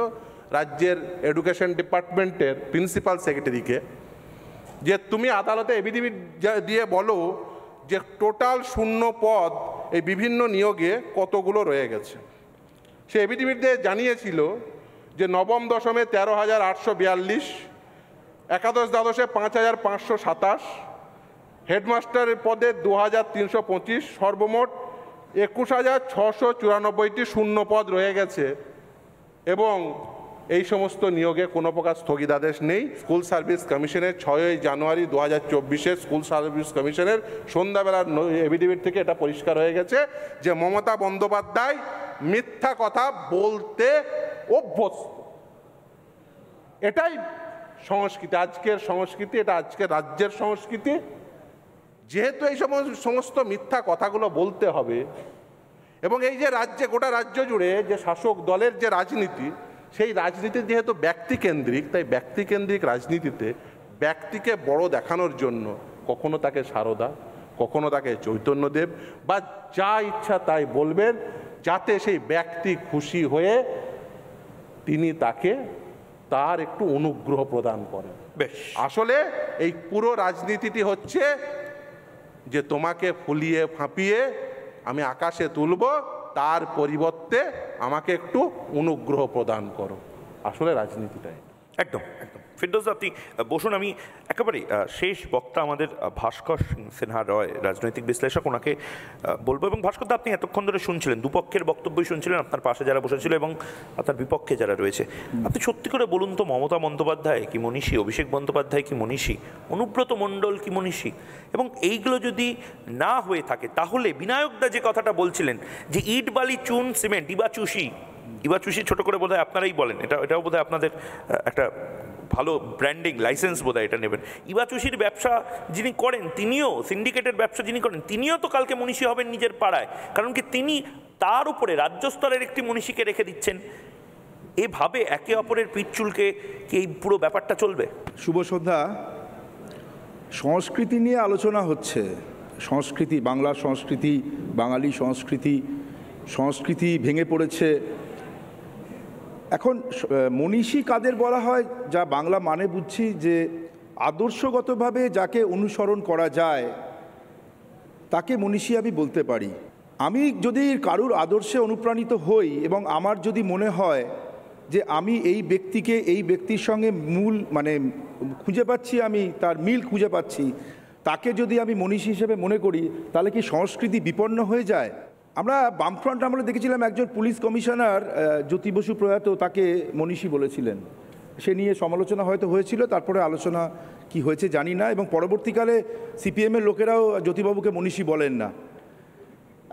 রাজ্যের এডুকেশন ডিপার্টমেন্টের প্রিন্সিপাল সেক্রেটারিকে যে তুমি আদালতে এবিডিবি দিয়ে বলো যে টোটাল শূন্য পদ এই বিভিন্ন নিয়োগে কতগুলো রয়ে গেছে সে দিয়ে জানিয়েছিল যে নবম দশমে তেরো হাজার আটশো বিয়াল্লিশ একাদশ দ্বাদশে পাঁচ হাজার পাঁচশো সাতাশ হেডমাস্টার পদে দু হাজার তিনশো পঁচিশ সর্বমোট একুশ হাজার ছশো চুরানব্বইটি শূন্য পদ রয়ে গেছে এবং এই সমস্ত নিয়োগে কোনো প্রকার স্থগিতাদেশ নেই স্কুল সার্ভিস কমিশনের ছয়ই জানুয়ারি দু হাজার চব্বিশে স্কুল সার্ভিস কমিশনের সন্ধ্যাবেলার এভিডেভিট থেকে এটা পরিষ্কার হয়ে গেছে যে মমতা বন্দ্যোপাধ্যায় মিথ্যা কথা বলতে অভ্যস্ত এটাই সংস্কৃতি আজকের সংস্কৃতি এটা আজকের রাজ্যের সংস্কৃতি যেহেতু এই সমস্ত মিথ্যা কথাগুলো বলতে হবে এবং এই যে রাজ্যে গোটা রাজ্য জুড়ে যে শাসক দলের যে রাজনীতি সেই রাজনীতি যেহেতু ব্যক্তিকেন্দ্রিক তাই ব্যক্তিকেন্দ্রিক রাজনীতিতে ব্যক্তিকে বড় দেখানোর জন্য কখনো তাকে সারদা কখনো তাকে চৈতন্যদেব বা যা ইচ্ছা তাই বলবেন যাতে সেই ব্যক্তি খুশি হয়ে তিনি তাকে তার একটু অনুগ্রহ প্রদান করেন বেশ আসলে এই পুরো রাজনীতিটি হচ্ছে যে তোমাকে ফুলিয়ে ফাঁপিয়ে আমি আকাশে তুলব তার পরিবর্তে আমাকে একটু অনুগ্রহ প্রদান করো আসলে রাজনীতিটাই একদম ফিরদোজ আপনি বসুন আমি একেবারে শেষ বক্তা আমাদের ভাস্কর সিনহা রয় রাজনৈতিক বিশ্লেষক ওনাকে বলবো এবং ভাস্কর আপনি এতক্ষণ ধরে শুনছিলেন দুপক্ষের বক্তব্যই শুনছিলেন আপনার পাশে যারা বসেছিল এবং আপনার বিপক্ষে যারা রয়েছে আপনি সত্যি করে বলুন তো মমতা বন্দ্যোপাধ্যায় কি মনীষী অভিষেক বন্দ্যোপাধ্যায় কি মনীষী অনুব্রত মণ্ডল কি মনীষী এবং এইগুলো যদি না হয়ে থাকে তাহলে বিনায়কদা যে কথাটা বলছিলেন যে ইট বালি চুন সিমেন্ট ইবা চুষি ছোট করে বোধহয় আপনারাই বলেন এটা এটাও বোধহয় আপনাদের একটা ভালো ব্র্যান্ডিং লাইসেন্স বোধ এটা নেবেন ইবাচুষির ব্যবসা যিনি করেন তিনিও সিন্ডিকেটের ব্যবসা যিনি করেন তিনিও তো কালকে মনীষী হবেন নিজের পাড়ায় কারণ কি তিনি তার উপরে রাজ্য স্তরের একটি মনীষীকে রেখে দিচ্ছেন এভাবে একে অপরের পিঠ কি এই পুরো ব্যাপারটা চলবে শুভ সন্ধ্যা সংস্কৃতি নিয়ে আলোচনা হচ্ছে সংস্কৃতি বাংলা সংস্কৃতি বাঙালি সংস্কৃতি সংস্কৃতি ভেঙে পড়েছে এখন মনীষী কাদের বলা হয় যা বাংলা মানে বুঝছি যে আদর্শগতভাবে যাকে অনুসরণ করা যায় তাকে মনীষী আমি বলতে পারি আমি যদি কারুর আদর্শে অনুপ্রাণিত হই এবং আমার যদি মনে হয় যে আমি এই ব্যক্তিকে এই ব্যক্তির সঙ্গে মূল মানে খুঁজে পাচ্ছি আমি তার মিল খুঁজে পাচ্ছি তাকে যদি আমি মনীষী হিসেবে মনে করি তাহলে কি সংস্কৃতি বিপন্ন হয়ে যায় আমরা বামফ্রন্ট আমরা দেখেছিলাম একজন পুলিশ কমিশনার জ্যোতি বসু প্রয়াত তাকে মনীষী বলেছিলেন সে নিয়ে সমালোচনা হয়তো হয়েছিল তারপরে আলোচনা কি হয়েছে জানি না এবং পরবর্তীকালে সিপিএমের লোকেরাও জ্যোতিবাবুকে মনীষী বলেন না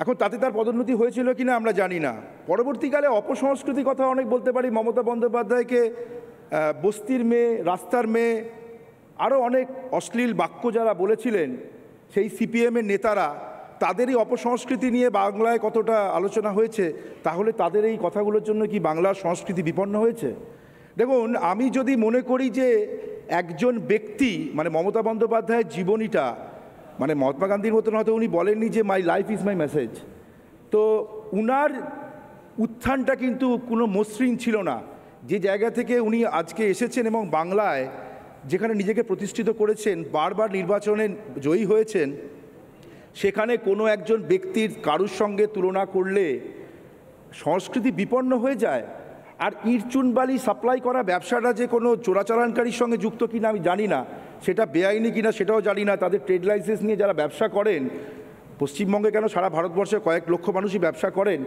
এখন তাতে তার পদোন্নতি হয়েছিল কি না আমরা জানি না পরবর্তীকালে অপসংস্কৃতি কথা অনেক বলতে পারি মমতা বন্দ্যোপাধ্যায়কে বস্তির মেয়ে রাস্তার মেয়ে আরও অনেক অশ্লীল বাক্য যারা বলেছিলেন সেই সিপিএমের নেতারা তাদেরই অপসংস্কৃতি নিয়ে বাংলায় কতটা আলোচনা হয়েছে তাহলে তাদের এই কথাগুলোর জন্য কি বাংলার সংস্কৃতি বিপন্ন হয়েছে দেখুন আমি যদি মনে করি যে একজন ব্যক্তি মানে মমতা বন্দ্যোপাধ্যায়ের জীবনীটা মানে মহাত্মা গান্ধীর মতন হয়তো উনি বলেননি যে my life is my message তো উনার উত্থানটা কিন্তু কোনো মসৃণ ছিল না যে জায়গা থেকে উনি আজকে এসেছেন এবং বাংলায় যেখানে নিজেকে প্রতিষ্ঠিত করেছেন বারবার নির্বাচনে জয়ী হয়েছেন সেখানে কোনো একজন ব্যক্তির কারুর সঙ্গে তুলনা করলে সংস্কৃতি বিপন্ন হয়ে যায় আর ইটচুনবালি সাপ্লাই করা ব্যবসাটা যে কোনো চোরাচালানকারীর সঙ্গে যুক্ত কিনা আমি জানি না সেটা বেআইনি কিনা সেটাও জানি না তাদের ট্রেড লাইসেন্স নিয়ে যারা ব্যবসা করেন পশ্চিমবঙ্গে কেন সারা ভারতবর্ষে কয়েক লক্ষ মানুষই ব্যবসা করেন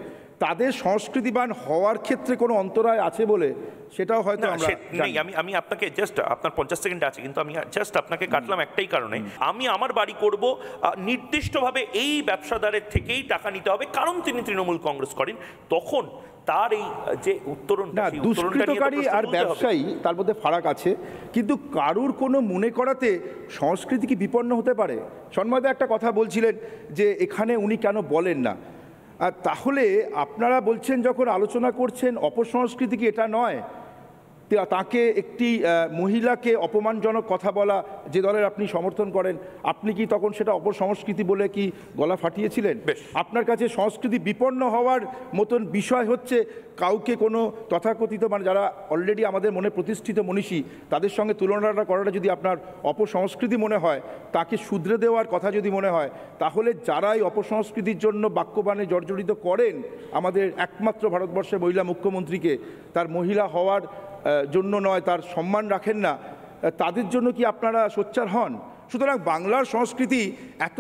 তাদের সংস্কৃতিবান হওয়ার ক্ষেত্রে কোনো অন্তরায় আছে বলে সেটাও হয়তো নেই আমি আমি আপনাকে জাস্ট আপনার পঞ্চাশ সেকেন্ড আছে কিন্তু আমি জাস্ট আপনাকে কাটলাম একটাই কারণে আমি আমার বাড়ি করব নির্দিষ্টভাবে এই ব্যবসাদারের থেকেই টাকা নিতে হবে কারণ তিনি তৃণমূল কংগ্রেস করেন তখন তার এই যে উত্তরণ দুষ্কৃতকারী আর ব্যবসায়ী তার মধ্যে ফারাক আছে কিন্তু কারুর কোনো মনে করাতে সংস্কৃতি কি বিপন্ন হতে পারে সন্ময়দা একটা কথা বলছিলেন যে এখানে উনি কেন বলেন না আর তাহলে আপনারা বলছেন যখন আলোচনা করছেন অপসংস্কৃতি কি এটা নয় তাকে একটি মহিলাকে অপমানজনক কথা বলা যে দলের আপনি সমর্থন করেন আপনি কি তখন সেটা অপসংস্কৃতি বলে কি গলা ফাটিয়েছিলেন আপনার কাছে সংস্কৃতি বিপন্ন হওয়ার মতন বিষয় হচ্ছে কাউকে কোনো তথাকথিত মানে যারা অলরেডি আমাদের মনে প্রতিষ্ঠিত মনীষী তাদের সঙ্গে তুলনাটা করাটা যদি আপনার অপসংস্কৃতি মনে হয় তাকে শুধরে দেওয়ার কথা যদি মনে হয় তাহলে যারাই অপসংস্কৃতির জন্য বাক্যবাণে জর্জরিত করেন আমাদের একমাত্র ভারতবর্ষের মহিলা মুখ্যমন্ত্রীকে তার মহিলা হওয়ার জন্য নয় তার সম্মান রাখেন না তাদের জন্য কি আপনারা সোচ্চার হন সুতরাং বাংলার সংস্কৃতি এত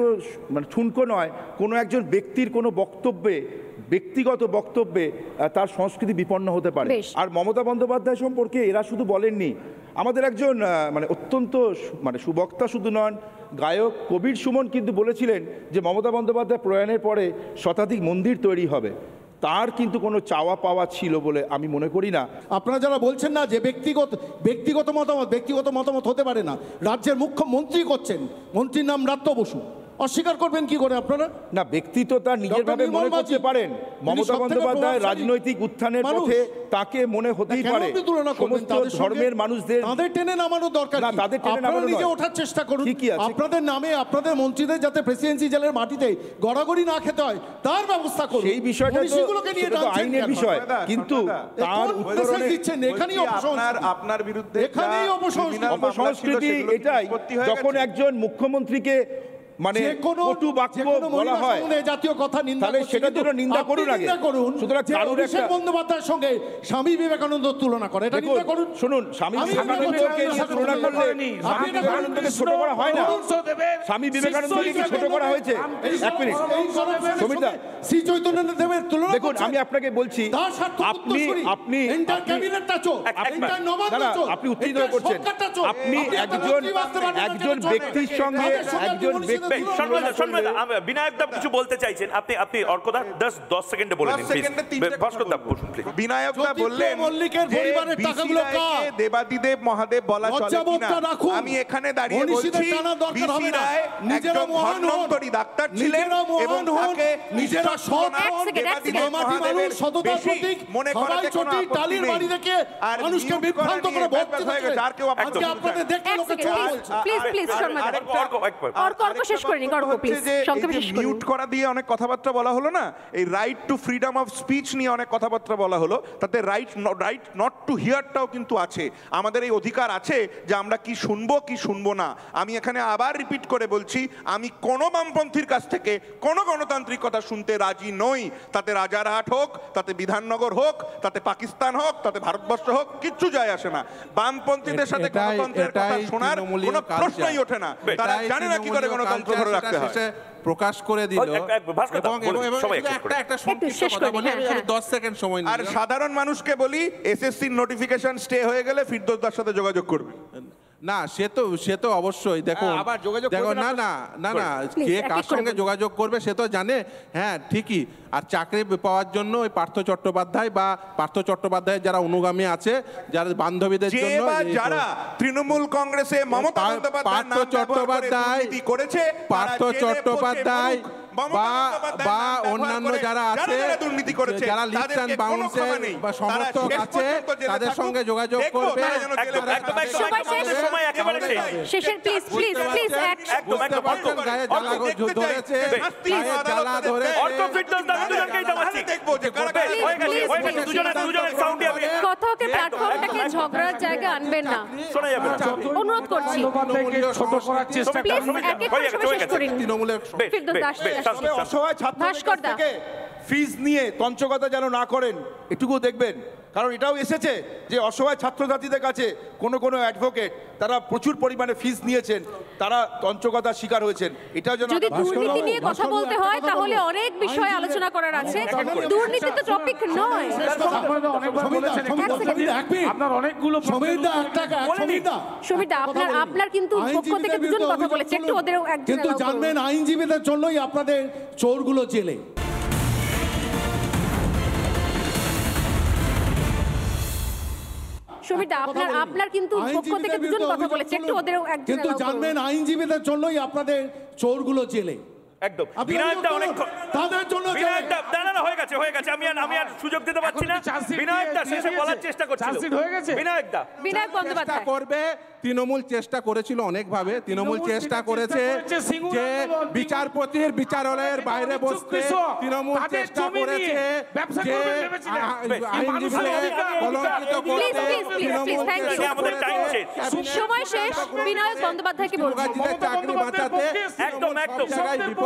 মানে ঠুনকো নয় কোনো একজন ব্যক্তির কোনো বক্তব্যে ব্যক্তিগত বক্তব্যে তার সংস্কৃতি বিপন্ন হতে পারে আর মমতা বন্দ্যোপাধ্যায় সম্পর্কে এরা শুধু বলেননি আমাদের একজন মানে অত্যন্ত মানে সুবক্তা শুধু নন গায়ক কবির সুমন কিন্তু বলেছিলেন যে মমতা বন্দ্যোপাধ্যায় প্রয়াণের পরে শতাধিক মন্দির তৈরি হবে তার কিন্তু কোনো চাওয়া পাওয়া ছিল বলে আমি মনে করি না আপনারা যারা বলছেন না যে ব্যক্তিগত ব্যক্তিগত মতামত ব্যক্তিগত মতামত হতে পারে না রাজ্যের মুখ্যমন্ত্রী করছেন মন্ত্রীর নাম রাত্য বসু অস্বীকার করবেন কি করে আপনারা না ব্যক্তি তো তার নিজের ভাবে মনে করতে পারেন মমতা বন্দ্যোপাধ্যায় রাজনৈতিক উত্থানের পথে তাকে মনে হতেই পারে ধর্মের মানুষদের তাদের টেনে নামানো দরকার না তাদের টেনে নামানো নিজে ওঠার চেষ্টা করুন আছে আপনাদের নামে আপনাদের মন্ত্রীদের যাতে প্রেসিডেন্সি জেলের মাটিতে গড়াগড়ি না খেতে হয় তার ব্যবস্থা করুন এই বিষয়টা তো নিয়ে আইনের বিষয় কিন্তু তার উত্তরণে দিচ্ছেন এখানেই আপনার আপনার বিরুদ্ধে এখানেই অপসংস্কৃতি এটাই যখন একজন মুখ্যমন্ত্রীকে মানে কটু বাক্য বলা হয় জাতীয় কথা নিন্দা তাহলে সেটার জন্য নিন্দা করুন আগে করুন সুতরাং কারুর একটা বন্দ্যোপাধ্যায়ের সঙ্গে স্বামী বিবেকানন্দ তুলনা করে এটা নিন্দা করুন শুনুন স্বামী বিবেকানন্দকে তুলনা করলে স্বামী বিবেকানন্দকে ছোট করা হয় না স্বামী বিবেকানন্দকে ছোট করা হয়েছে এক মিনিট সমিতা শ্রী চৈতন্য দেবের তুলনা দেখুন আমি আপনাকে বলছি আপনি আপনি আপনি উত্তীর্ণ করছেন আপনি একজন একজন ব্যক্তির সঙ্গে একজন ব্যক্তি বিনায়ক দা কিছু বলতে চাইছেন আপনি আপনি অর্কদা দশ দশ সেকেন্ডে বলে দিন ভাস্কর দা বসুন বিনায়ক দা বললেন মল্লিকের পরিবারের টাকাগুলো কার দেবাদিদেব মহাদেব বলা চলে কিনা আমি এখানে দাঁড়িয়ে বলছি বিসি রায় নিজেরা মহান হন্তরি ডাক্তার ছিলেন এবং তাকে নিজেরা সৎ দেবাদিদেব মহাদেবের সততার প্রতীক মনে করাতে কোনো আপত্তি নেই আর মানুষকে বিভ্রান্ত করে ভোট দিতে আর কেউ আপনাদের দেখতে লোকে চলে প্লিজ প্লিজ শর্মা দা অর্ক অর্ক শেষ শেষ প্লিজ সংক্ষেপে শেষ মিউট করা দিয়ে অনেক কথাবার্তা বলা হলো না এই right to freedom of speech নিয়ে অনেক কথাবার্তা বলা হলো তাতে রাইট রাইট নট টু হিয়ারটাও কিন্তু আছে আমাদের এই অধিকার আছে যে আমরা কি শুনবো কি শুনবো না আমি এখানে আবার রিপিট করে বলছি আমি কোনো বামপন্থীর কাছ থেকে কোনো গণতান্ত্রিক কথা শুনতে রাজি নই তাতে রাজারহাট হোক তাতে বিধাননগর হোক তাতে পাকিস্তান হোক তাতে ভারতবর্ষ হোক কিচ্ছু যায় আসে না বামপন্থীদের সাথে গণতন্ত্রের কথা শোনার কোনো প্রশ্নই ওঠে না তারা জানে না কি করে গণতন্ত্র প্রখর রাখতে হয় প্রকাশ করে দিল সেকেন্ড সময় আর সাধারণ মানুষকে বলি এসএসসি নোটিফিকেশন স্টে হয়ে গেলে দার সাথে যোগাযোগ করবে না সে তো সে তো অবশ্যই দেখো হ্যাঁ, আবার যোগাযোগ দেখো না না না না কে কার সঙ্গে যোগাযোগ করবে সে তো জানে হ্যাঁ ঠিকই আর চাকরি পাওয়ার জন্য ওই পার্থ চট্টোপাধ্যায় বা পার্থ চট্টোপাধ্যায় যারা অনুগামী আছে যারা বান্ধবীদের জন্য যারা তৃণমূল কংগ্রেসে মমতা পার্থ চট্টোপাধ্যায় করেছে পার্থ চট্টোপাধ্যায় বা বা অন্যান্য যারা আছে যারা লিফট অ্যান্ড বাউন্সে বা সমর্থক আছে তাদের সঙ্গে যোগাযোগ করবে শেষের প্লিজ প্লিজ প্লিজ গায়ে জ্বালা ধরেছে জ্বালা ধরে হ্যাঁ। আচ্ছা, আচ্ছা, অনুরোধ করছি তৃণমূলের ভাস্কর দা ফিজ নিয়ে তঞ্চকতা যেন না করেন এটুকু দেখবেন কারণ এটাও এসেছে যে অসহায় ছাত্রছাত্রীদের কাছে কোনো কোনো অ্যাডভোকেট তারা প্রচুর পরিমাণে ফিজ নিয়েছেন তারা তঞ্চকতা শিকার হয়েছেন এটাও যেন যদি দুর্নীতি নিয়ে কথা বলতে হয় তাহলে অনেক বিষয় আলোচনা করার আছে দুর্নীতি তো টপিক নয় আপনার অনেকগুলো আপনার আপনার কিন্তু পক্ষ থেকে দুজন কথা বলেছে একটু ওদের কিন্তু জানবেন আইনজীবীদের জন্যই আপনাদের চোরগুলো জেলে সুমিতা আপনার আপনার কিন্তু পক্ষ থেকে দুজন কথা বলেছে একটু ওদের কিন্তু জানবেন আইনজীবীদের জন্যই আপনাদের চোরগুলো জেলে একদম বিনায়কদা অনেক তাদের জন্য বিনায়কদা না না হয়ে গেছে হয়ে গেছে আমি আর আমি আর সুযোগ দিতে পারছি না বিনায়কদা শেষে বলার চেষ্টা করছি হয়ে গেছে বিনায়কদা বিনায়ক বন্দ্যোপাধ্যায় করবে তৃণমূল চেষ্টা করেছিল অনেকভাবে হ্যাঁ, তৃণমূল চেষ্টা করেছে যে বিচারপতির বিচারালয়ের বাইরে বসতে তৃণমূল চেষ্টা করেছে যে কলঙ্কিত করতে তৃণমূল সময় শেষ বিনয় বন্দ্যোপাধ্যায়কে বলছি চাকরি বাঁচাতে একদম একদম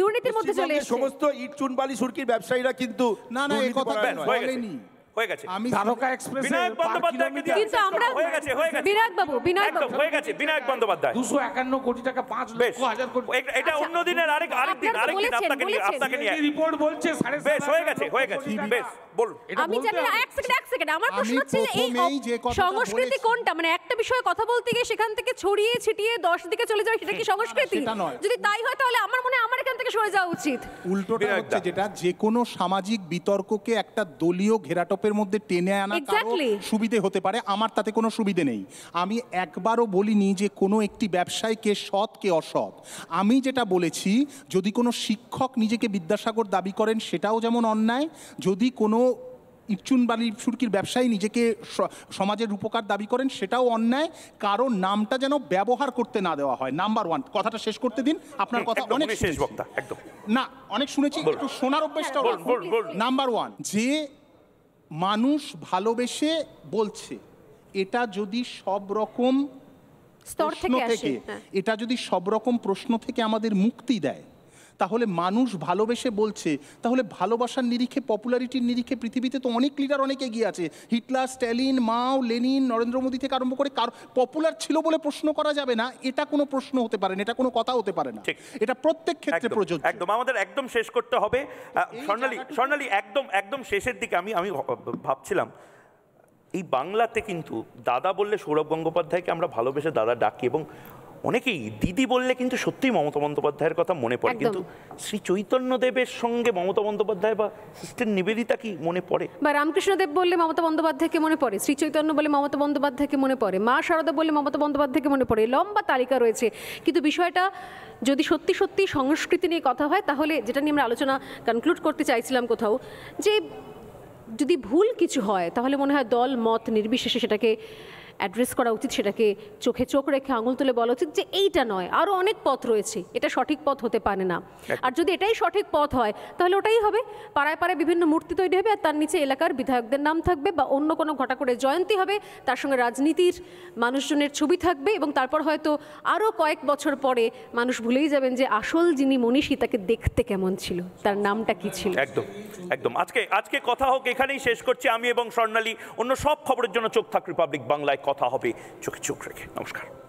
দুর্নীতির মধ্যে চলে সমস্ত ইট চুনবালি সুরকির ব্যবসায়ীরা কিন্তু না না এই কথা বলেনি হয়ে গেছে বিনায়ক সংস্কৃতি কোনটা মানে একটা বিষয়ে কথা বলতে গিয়ে সেখান থেকে ছড়িয়ে ছিটিয়ে দশ দিকে চলে যাওয়া সেটা কি হ্যাঁ, সংস্কৃতি যদি তাই হয় তাহলে আমার মনে আমার এখান থেকে সরে যাওয়া উচিত উল্টোটা হচ্ছে যেটা যে কোনো সামাজিক বিতর্ককে একটা দলীয় ঘেরাটোপে চাপের মধ্যে টেনে আনা কারো সুবিধে হতে পারে আমার তাতে কোনো সুবিধে নেই আমি একবারও বলিনি যে কোনো একটি ব্যবসায়ীকে কে সৎ কে অসৎ আমি যেটা বলেছি যদি কোনো শিক্ষক নিজেকে বিদ্যাসাগর দাবি করেন সেটাও যেমন অন্যায় যদি কোনো ইচুন বালি সুরকির ব্যবসায়ী নিজেকে সমাজের উপকার দাবি করেন সেটাও অন্যায় কারণ নামটা যেন ব্যবহার করতে না দেওয়া হয় নাম্বার ওয়ান কথাটা শেষ করতে দিন আপনার কথা অনেক শেষ বক্তা একদম না অনেক শুনেছি একটু শোনার অভ্যেসটা নাম্বার ওয়ান যে মানুষ ভালোবেসে বলছে এটা যদি সব রকম প্রশ্ন থেকে হ্যাঁ। এটা যদি সব রকম প্রশ্ন থেকে আমাদের মুক্তি দেয় তাহলে মানুষ ভালোবেসে বলছে তাহলে ভালোবাসার নিরিখে পপুলারিটির নিরিখে পৃথিবীতে তো অনেক লিডার অনেক এগিয়ে আছে Hitler Stalin Mao Lenin Narendra Modi থেকে আরম্ভ করে কার পপুলার ছিল বলে প্রশ্ন করা যাবে না এটা কোনো প্রশ্ন হতে পারে না এটা কোনো কথা হতে পারে না এটা প্রত্যেক ক্ষেত্রে প্রযোজ্য একদম আমাদের একদম শেষ করতে হবে স্বর্ণালী স্বর্ণালী একদম একদম শেষের দিকে আমি আমি ভাবছিলাম এই বাংলাতে কিন্তু দাদা বললে সৌরভ গঙ্গোপাধ্যায়কে আমরা ভালোবেসে দাদা ডাকি এবং অনেকেই দিদি বললে কিন্তু সত্যি মমতা বন্দ্যোপাধ্যায়ের কথা মনে পড়ে কিন্তু শ্রী দেবের সঙ্গে মমতা বন্দ্যোপাধ্যায় বা সিস্টার নিবেদিতা কি মনে পড়ে বা রামকৃষ্ণদেব বললে মমতা বন্দ্যোপাধ্যায়কে মনে পড়ে শ্রী চৈতন্য বলে মমতা বন্দ্যোপাধ্যায়কে মনে পড়ে মা শারদা বললে মমতা বন্দ্যোপাধ্যায়কে মনে পড়ে লম্বা তালিকা রয়েছে কিন্তু বিষয়টা যদি সত্যি সত্যি সংস্কৃতি নিয়ে কথা হয় তাহলে যেটা নিয়ে আমরা আলোচনা কনক্লুড করতে চাইছিলাম কোথাও যে যদি ভুল কিছু হয় তাহলে মনে হয় দল মত নির্বিশেষে সেটাকে অ্যাড্রেস করা উচিত সেটাকে চোখে চোখ রেখে আঙুল তুলে বলা উচিত যে এইটা নয় আরও অনেক পথ রয়েছে এটা সঠিক পথ হতে পারে না আর যদি এটাই সঠিক পথ হয় তাহলে ওটাই হবে পাড়ায় পাড়ায় বিভিন্ন মূর্তি তৈরি হবে আর তার নিচে এলাকার বিধায়কদের নাম থাকবে বা অন্য কোনো ঘটা করে জয়ন্তী হবে তার সঙ্গে রাজনীতির মানুষজনের ছবি থাকবে এবং তারপর হয়তো আরও কয়েক বছর পরে মানুষ ভুলেই যাবেন যে আসল যিনি মনীষী তাকে দেখতে কেমন ছিল তার নামটা কি ছিল একদম একদম আজকে আজকে কথা হোক এখানেই শেষ করছি আমি এবং স্বর্ণালী অন্য সব খবরের জন্য চোখ থাক রিপাবলিক বাংলায় কথা হবে চোখে চোখ রেখে নমস্কার